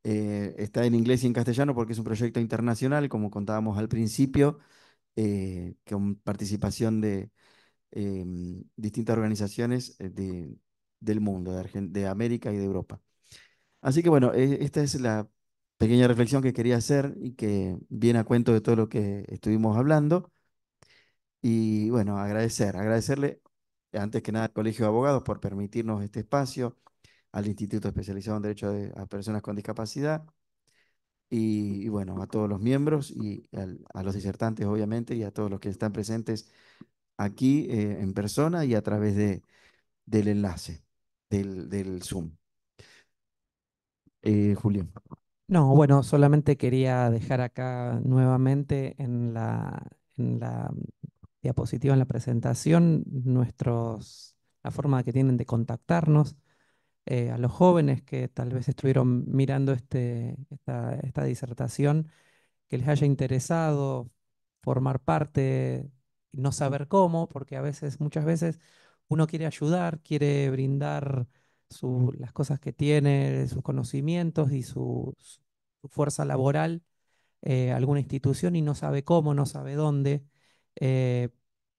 está en inglés y en castellano porque es un proyecto internacional, como contábamos al principio, con participación de, eh, distintas organizaciones eh, de, del mundo, de, América y de Europa. Así que bueno, e-, esta es la pequeña reflexión que quería hacer y que viene a cuento de todo lo que estuvimos hablando. Y bueno, agradecer, agradecerle antes que nada al Colegio de Abogados por permitirnos este espacio, al Instituto Especializado en Derecho de, a Personas con Discapacidad y, bueno, a todos los miembros y a los disertantes obviamente y a todos los que están presentes aquí eh, en persona y a través de, del enlace del, Zoom. Eh, Julián. No, bueno, solamente quería dejar acá nuevamente en la, en la diapositiva, en la presentación, nuestros, la forma que tienen de contactarnos. Eh, a los jóvenes que tal vez estuvieron mirando este, esta, esta disertación, que les haya interesado formar parte no saber cómo, porque a veces, muchas veces, uno quiere ayudar, quiere brindar las cosas que tiene, sus conocimientos y su, fuerza laboral a eh, alguna institución y no sabe cómo, no sabe dónde. Eh,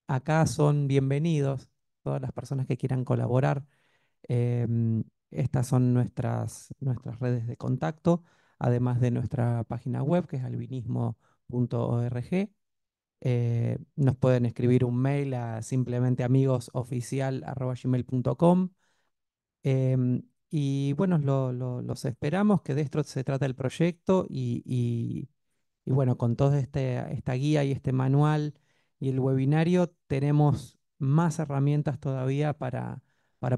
acá son bienvenidos todas las personas que quieran colaborar. Em, estas son nuestras, nuestras redes de contacto, además de nuestra página web que es albinismo.org. Eh, nos pueden escribir un mail a simplemente amigosoficial.com. Eh, em, y bueno, los esperamos, que de esto se trata el proyecto y, bueno, con toda esta guía y este manual y el webinario tenemos más herramientas todavía para,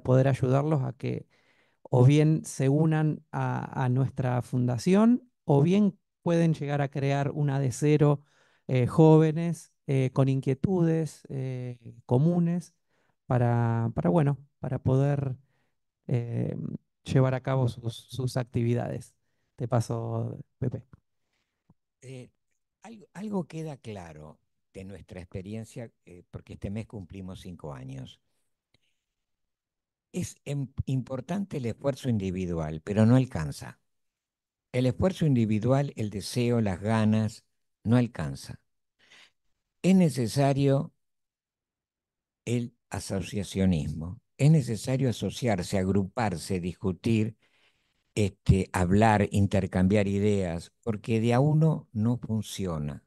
poder ayudarlos a que o bien se unan a nuestra fundación o bien pueden llegar a crear una de cero eh, jóvenes eh, con inquietudes eh, comunes para, bueno, para poder llevar a cabo sus, actividades. Te paso, Pepe. Algo, algo, queda claro de nuestra experiencia, porque este mes cumplimos cinco años. Es em, importante el esfuerzo individual, pero no alcanza. El esfuerzo individual, el deseo, las ganas, no alcanza. Es necesario el asociacionismo, es necesario asociarse, agruparse, discutir, este, hablar, intercambiar ideas, porque de a uno no funciona.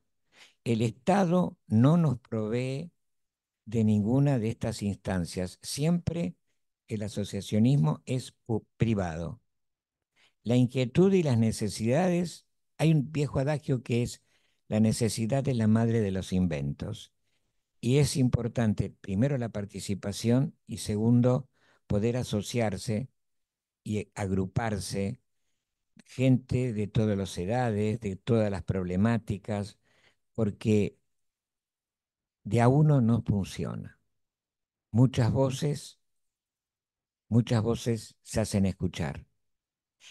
El Estado no nos provee de ninguna de estas instancias. Siempre el asociacionismo es privado. La inquietud y las necesidades, hay un viejo adagio que es la necesidad es la madre de los inventos. Y es importante, primero, la participación y segundo, poder asociarse y agruparse gente de todas las edades, de todas las problemáticas, porque de a uno no funciona. Muchas voces, muchas voces se hacen escuchar.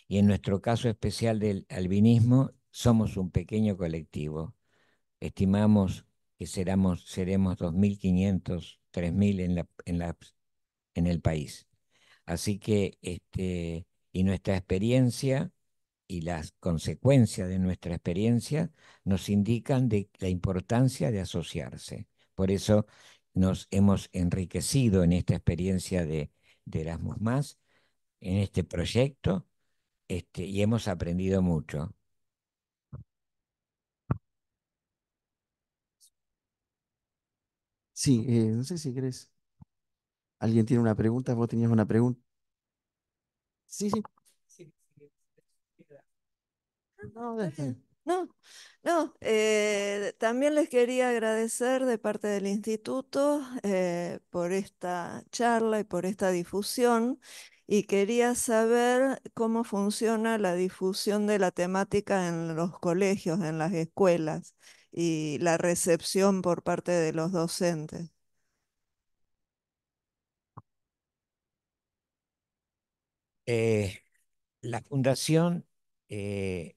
Y en nuestro caso especial del albinismo, somos un pequeño colectivo. Estimamos que seremos 2.500, 3.000 en, el país. Así que, este, y nuestra experiencia y las consecuencias de nuestra experiencia nos indican de la importancia de asociarse. Por eso nos hemos enriquecido en esta experiencia de, Erasmus Más, en este proyecto, este, y hemos aprendido mucho. Sí, eh, no sé si querés. ¿Alguien tiene una pregunta? ¿Vos tenías una pregunta? Sí, sí. No, No, no, eh, también les quería agradecer de parte del instituto eh, por esta charla y por esta difusión y quería saber cómo funciona la difusión de la temática en los colegios, en las escuelas y la recepción por parte de los docentes. Eh, la fundación eh,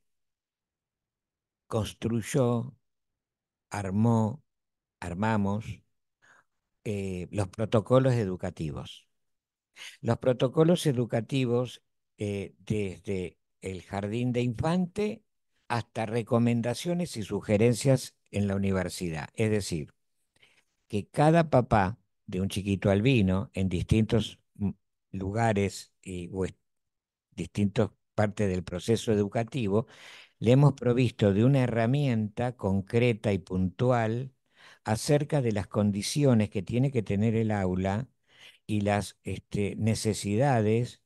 construyó, armó, armamos eh, los protocolos educativos. Los protocolos educativos desde el jardín de infante hasta recomendaciones y sugerencias en la universidad. Es decir, que cada papá de un chiquito albino en distintos lugares y, o distintas partes del proceso educativo, le hemos provisto de una herramienta concreta y puntual acerca de las condiciones que tiene que tener el aula y las este, necesidades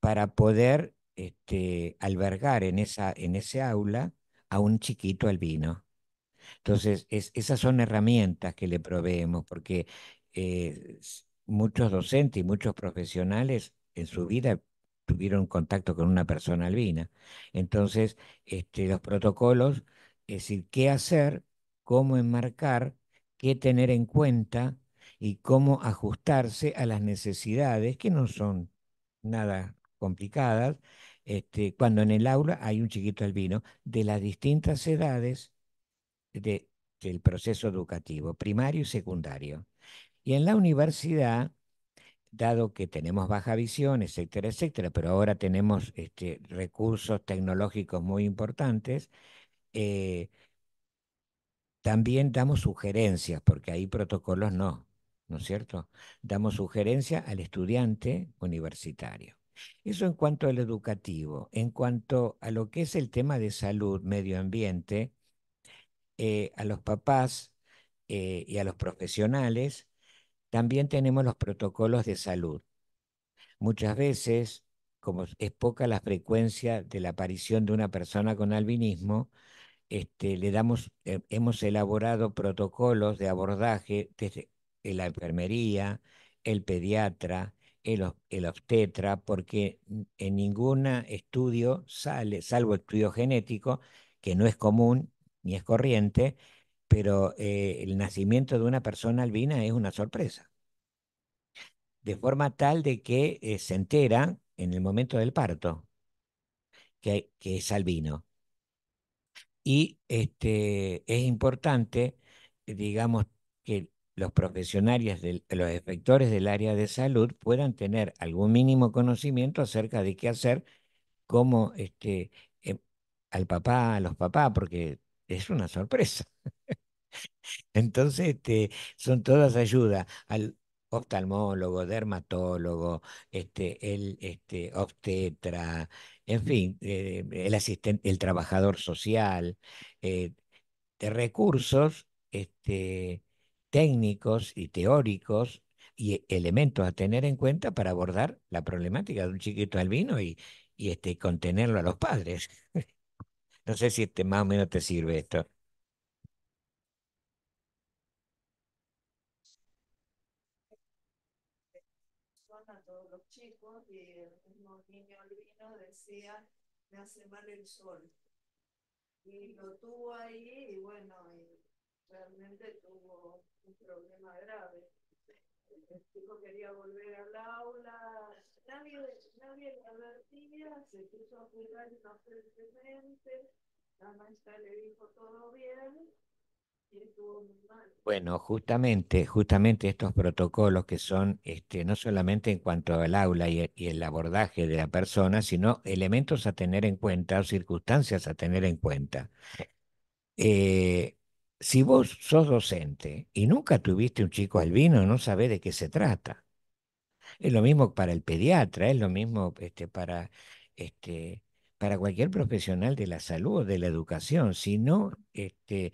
para poder este, albergar en, esa, ese aula a un chiquito albino. Entonces, esas son herramientas que le proveemos, porque eh, muchos docentes y muchos profesionales en su vida tuvieron contacto con una persona albina. Entonces, este, los protocolos, es decir, qué hacer, cómo enmarcar, qué tener en cuenta y cómo ajustarse a las necesidades que no son nada complicadas este, cuando en el aula hay un chiquito albino de las distintas edades del proceso educativo, primario y secundario. Y en la universidad, dado que tenemos baja visión, etcétera, etcétera, pero ahora tenemos este, recursos tecnológicos muy importantes, eh, también damos sugerencias, porque hay protocolos no, ¿no es cierto? Damos sugerencias al estudiante universitario. Eso en cuanto al educativo. En cuanto a lo que es el tema de salud, medio ambiente, eh, a los papás eh, y a los profesionales, también tenemos los protocolos de salud. Muchas veces, como es poca la frecuencia de la aparición de una persona con albinismo, este, eh, hemos elaborado protocolos de abordaje desde la enfermería, el pediatra, el, obstetra, porque en ningún estudio sale, salvo estudio genético, que no es común ni es corriente, pero eh, el nacimiento de una persona albina es una sorpresa. De forma tal de que eh, se entera en el momento del parto que, que es albino. Y este, es importante, eh, digamos, los profesionales, los efectores del área de salud puedan tener algún mínimo conocimiento acerca de qué hacer, cómo este, em, al papá, a los papás, porque es una sorpresa. Entonces, este, son todas ayudas al oftalmólogo, dermatólogo, este, el este, obstetra, en fin, eh, el, asistente, el trabajador social, eh, de recursos este, técnicos y teóricos y elementos a tener en cuenta para abordar la problemática de un chiquito albino y, este, contenerlo a los padres. no sé si este, más o menos te sirve esto. a todos los chicos y el mismo niño albino decía, me hace mal el sol. Y lo tuvo ahí y bueno, realmente tuvo un problema grave. El chico quería volver al aula, nadie, nadie le advertía, se puso quiso apurar inocentemente, la maestra le dijo todo bien. y estuvo muy mal. Bueno, justamente, justamente estos protocolos que son este, no solamente en cuanto al aula y, el abordaje de la persona, sino elementos a tener en cuenta o circunstancias a tener en cuenta. Eh, si vos sos docente y nunca tuviste un chico albino, no sabés de qué se trata. Es lo mismo para el pediatra, es lo mismo este, para, este, para cualquier profesional de la salud, o de la educación. Si no, este,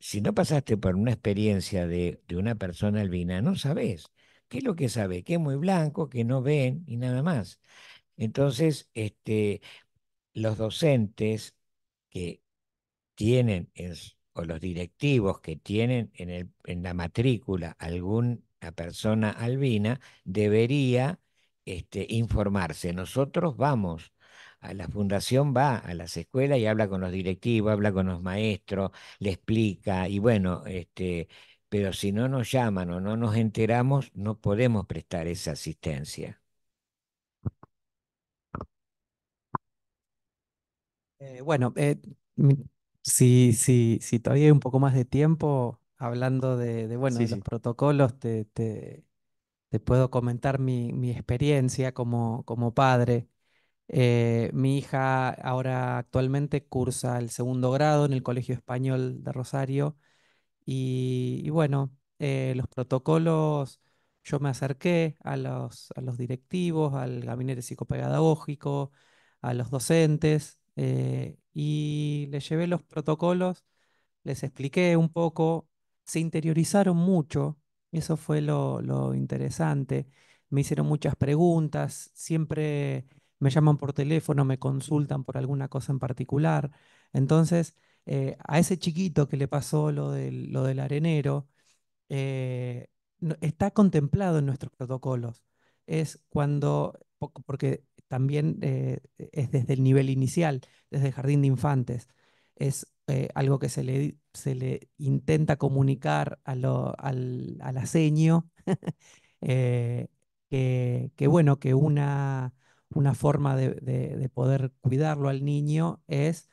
si no pasaste por una experiencia de, una persona albina, no sabés. ¿Qué es lo que sabe? Que es muy blanco, que no ven y nada más. Entonces, los docentes que tienen o los directivos que tienen en, el, en la matrícula alguna persona albina debería este, informarse. Nosotros vamos a la fundación va a las escuelas y habla con los directivos, habla con los maestros, le explica y bueno, este, pero si no nos llaman o no nos enteramos, no podemos prestar esa asistencia. Eh, bueno, eh, si, todavía hay un poco más de tiempo hablando de, bueno, los protocolos, te, puedo comentar mi, experiencia como, padre. Eh, mi hija ahora actualmente cursa el segundo grado en el Colegio Español de Rosario y, bueno, eh, los protocolos, yo me acerqué a los, a los directivos, al gabinete psicopedagógico, a los docentes eh, y les llevé los protocolos, les expliqué un poco, se interiorizaron mucho, eso fue lo, interesante, me hicieron muchas preguntas, siempre me llaman por teléfono, me consultan por alguna cosa en particular. Entonces, eh, a ese chiquito que le pasó lo del, arenero, eh, está contemplado en nuestros protocolos. Es cuando, porque también eh, es desde el nivel inicial, desde el jardín de infantes. Es eh, algo que se le, intenta comunicar al, al aceño, eh, que, bueno, que una, forma de, poder cuidarlo al niño es,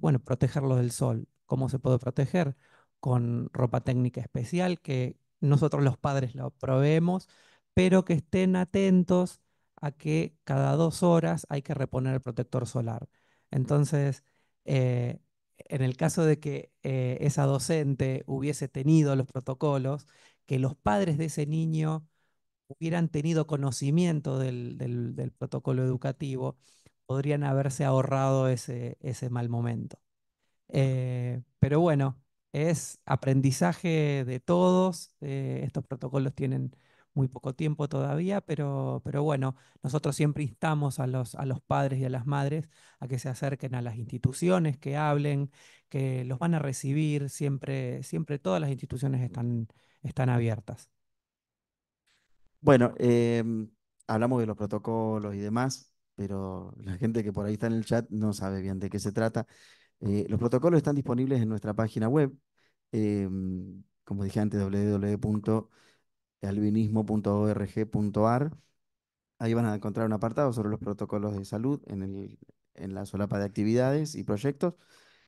bueno, protegerlo del sol. ¿Cómo se puede proteger? Con ropa técnica especial que nosotros los padres lo probemos, pero que estén atentos a que cada dos horas hay que reponer el protector solar. Entonces, eh, en el caso de que eh, esa docente hubiese tenido los protocolos, que los padres de ese niño hubieran tenido conocimiento del, protocolo educativo, podrían haberse ahorrado ese, mal momento. Eh, pero bueno, es aprendizaje de todos, estos protocolos tienen muy poco tiempo todavía, pero, pero bueno, nosotros siempre instamos a los, a los padres y a las madres a que se acerquen a las instituciones, que hablen, que los van a recibir, siempre, siempre todas las instituciones están, están abiertas. Bueno, em, hablamos de los protocolos y demás, pero la gente que por ahí está en el chat no sabe bien de qué se trata. Eh, los protocolos están disponibles en nuestra página web, em, como dije antes, www albinismo.org.ar. Ahí van a encontrar un apartado sobre los protocolos de salud en, el, en la solapa de actividades y proyectos.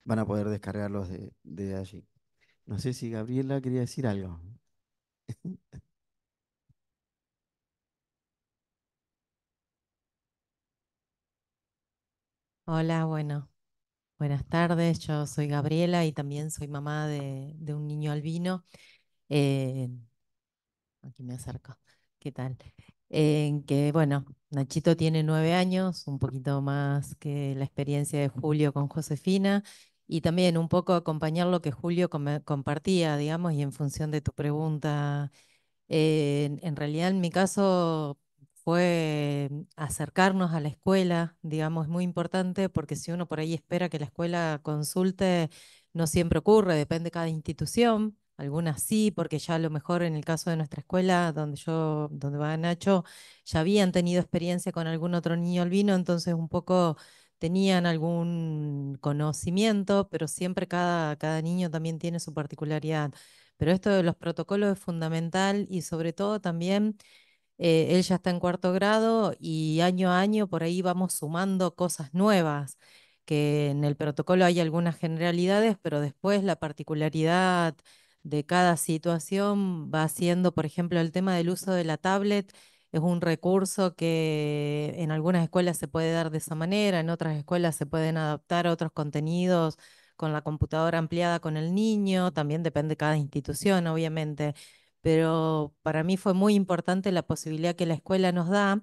Van a poder descargarlos de, allí. No sé si Gabriela quería decir algo. Hola, bueno, buenas tardes. Yo soy Gabriela y también soy mamá de, de un niño albino. Eh, aquí me acerco. ¿Qué tal? que bueno, Nachito tiene nueve años, un poquito más que la experiencia de Julio con Josefina, y también un poco acompañar lo que Julio compartía, digamos, y en función de tu pregunta. Eh, en realidad, en mi caso, fue acercarnos a la escuela, digamos, es muy importante porque si uno por ahí espera que la escuela consulte, no siempre ocurre, depende de cada institución algunas sí, porque ya a lo mejor en el caso de nuestra escuela, donde yo, donde va Nacho, ya habían tenido experiencia con algún otro niño albino, entonces un poco tenían algún conocimiento, pero siempre cada, niño también tiene su particularidad. Pero esto de los protocolos es fundamental y sobre todo también eh, él ya está en cuarto grado y año a año por ahí vamos sumando cosas nuevas que en el protocolo hay algunas generalidades, pero después la particularidad de cada situación va siendo, por ejemplo, el tema del uso de la tablet es un recurso que en algunas escuelas se puede dar de esa manera, en otras escuelas se pueden adaptar otros contenidos con la computadora ampliada con el niño, también depende de cada institución, obviamente, pero para mí fue muy importante la posibilidad que la escuela nos da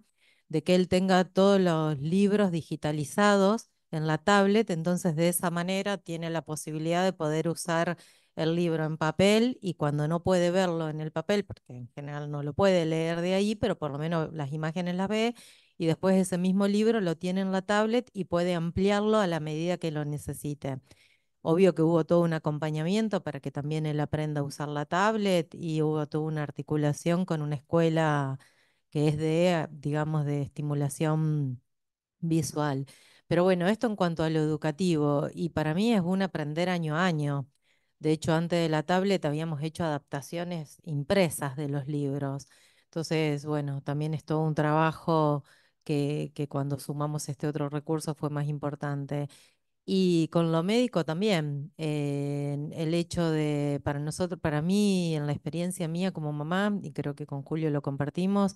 de que él tenga todos los libros digitalizados en la tablet, entonces de esa manera tiene la posibilidad de poder usar el libro en papel y cuando no puede verlo en el papel, porque en general no lo puede leer de ahí, pero por lo menos las imágenes las ve y después ese mismo libro lo tiene en la tablet y puede ampliarlo a la medida que lo necesite. Obvio que hubo todo un acompañamiento para que también él aprenda a usar la tablet y hubo toda una articulación con una escuela que es de, digamos, de estimulación visual. Pero bueno, esto en cuanto a lo educativo, y para mí es un aprender año a año, de hecho, antes de la tablet habíamos hecho adaptaciones impresas de los libros. Entonces, bueno, también es todo un trabajo que, cuando sumamos este otro recurso fue más importante. Y con lo médico también, eh, el hecho de, para nosotros, para mí, en la experiencia mía como mamá, y creo que con Julio lo compartimos,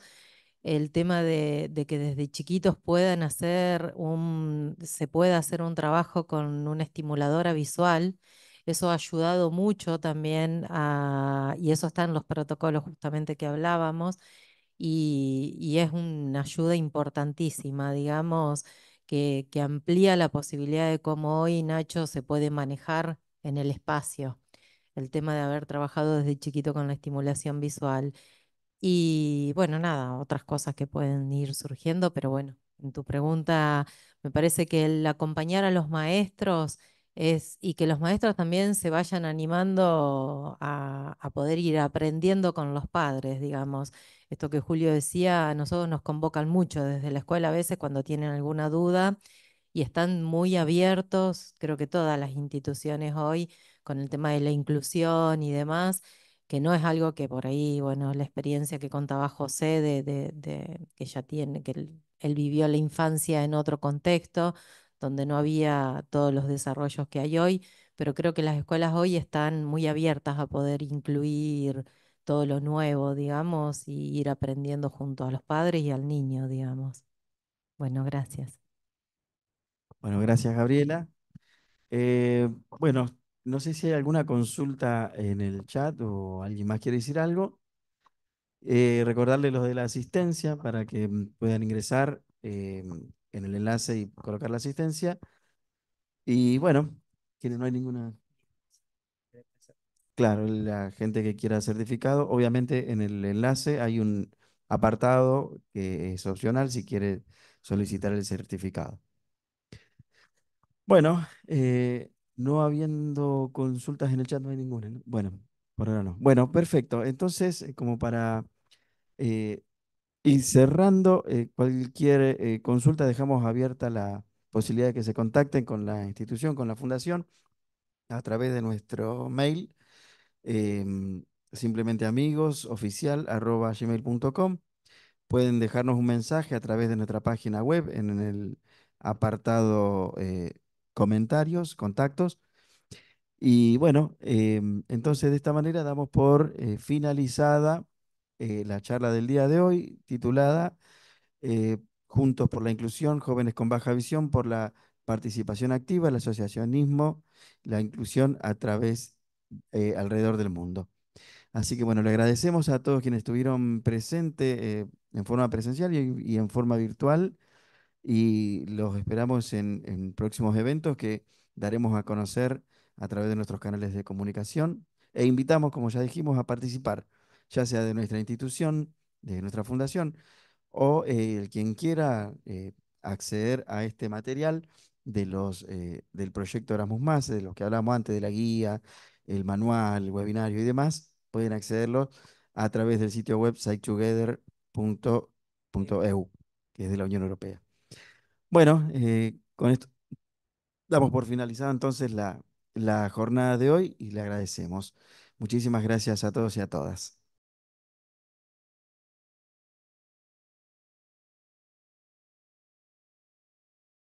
el tema de, que desde chiquitos puedan hacer un, se pueda hacer un trabajo con una estimuladora visual eso ha ayudado mucho también y eso está en los protocolos justamente que hablábamos, y, es una ayuda importantísima, digamos, que, que amplía la posibilidad de cómo hoy Nacho se puede manejar en el espacio. El tema de haber trabajado desde chiquito con la estimulación visual. Y bueno, nada, otras cosas que pueden ir surgiendo, pero bueno, en tu pregunta, me parece que el acompañar a los maestros y que los maestros también se vayan animando a, poder ir aprendiendo con los padres, digamos. Esto que Julio decía, a nosotros nos convocan mucho desde la escuela a veces cuando tienen alguna duda y están muy abiertos, creo que todas las instituciones hoy, con el tema de la inclusión y demás, que no es algo que por ahí, bueno, la experiencia que contaba José de, que ya tiene, que él vivió la infancia en otro contexto, donde no había todos los desarrollos que hay hoy, pero creo que las escuelas hoy están muy abiertas a poder incluir todo lo nuevo, digamos, y ir aprendiendo junto a los padres y al niño, digamos. Bueno, gracias. Bueno, gracias, Gabriela. Eh, bueno, no sé si hay alguna consulta en el chat o alguien más quiere decir algo. Eh, recordarle los de la asistencia para que mm, puedan ingresar. Eh, en el enlace y colocar la asistencia. Y bueno, quienes no hay ninguna... Claro, la gente que quiera certificado, obviamente en el enlace hay un apartado que es opcional si quiere solicitar el certificado. Bueno, eh, no habiendo consultas en el chat, no hay ninguna. Bueno, por ahora no. Bueno, perfecto. Entonces, eh, como para eh, y cerrando, eh, cualquier eh, consulta dejamos abierta la posibilidad de que se contacten con la institución, con la fundación, a través de nuestro mail, em, simplemente amigos Pueden dejarnos un mensaje a través de nuestra página web en el apartado eh, comentarios, contactos. Y bueno, em, entonces de esta manera damos por finalizada eh, la charla del día de hoy titulada eh, Juntos por la Inclusión, Jóvenes con Baja Visión, por la participación activa, el asociacionismo, la inclusión a través, eh, alrededor del mundo. Así que bueno, le agradecemos a todos quienes estuvieron presentes en forma presencial y, en forma virtual y los esperamos en próximos eventos que daremos a conocer a través de nuestros canales de comunicación e invitamos, como ya dijimos, a participar ya sea de nuestra institución, de nuestra fundación, o eh, el quien quiera eh, acceder a este material de los, eh, del proyecto Erasmus Más, de los que hablamos antes, de la guía, el manual, el webinario y demás, pueden accederlo a través del sitio web together.eu, que es de la Unión Europea. Bueno, con esto damos por finalizada entonces la, la jornada de hoy y le agradecemos. Muchísimas gracias a todos y a todas.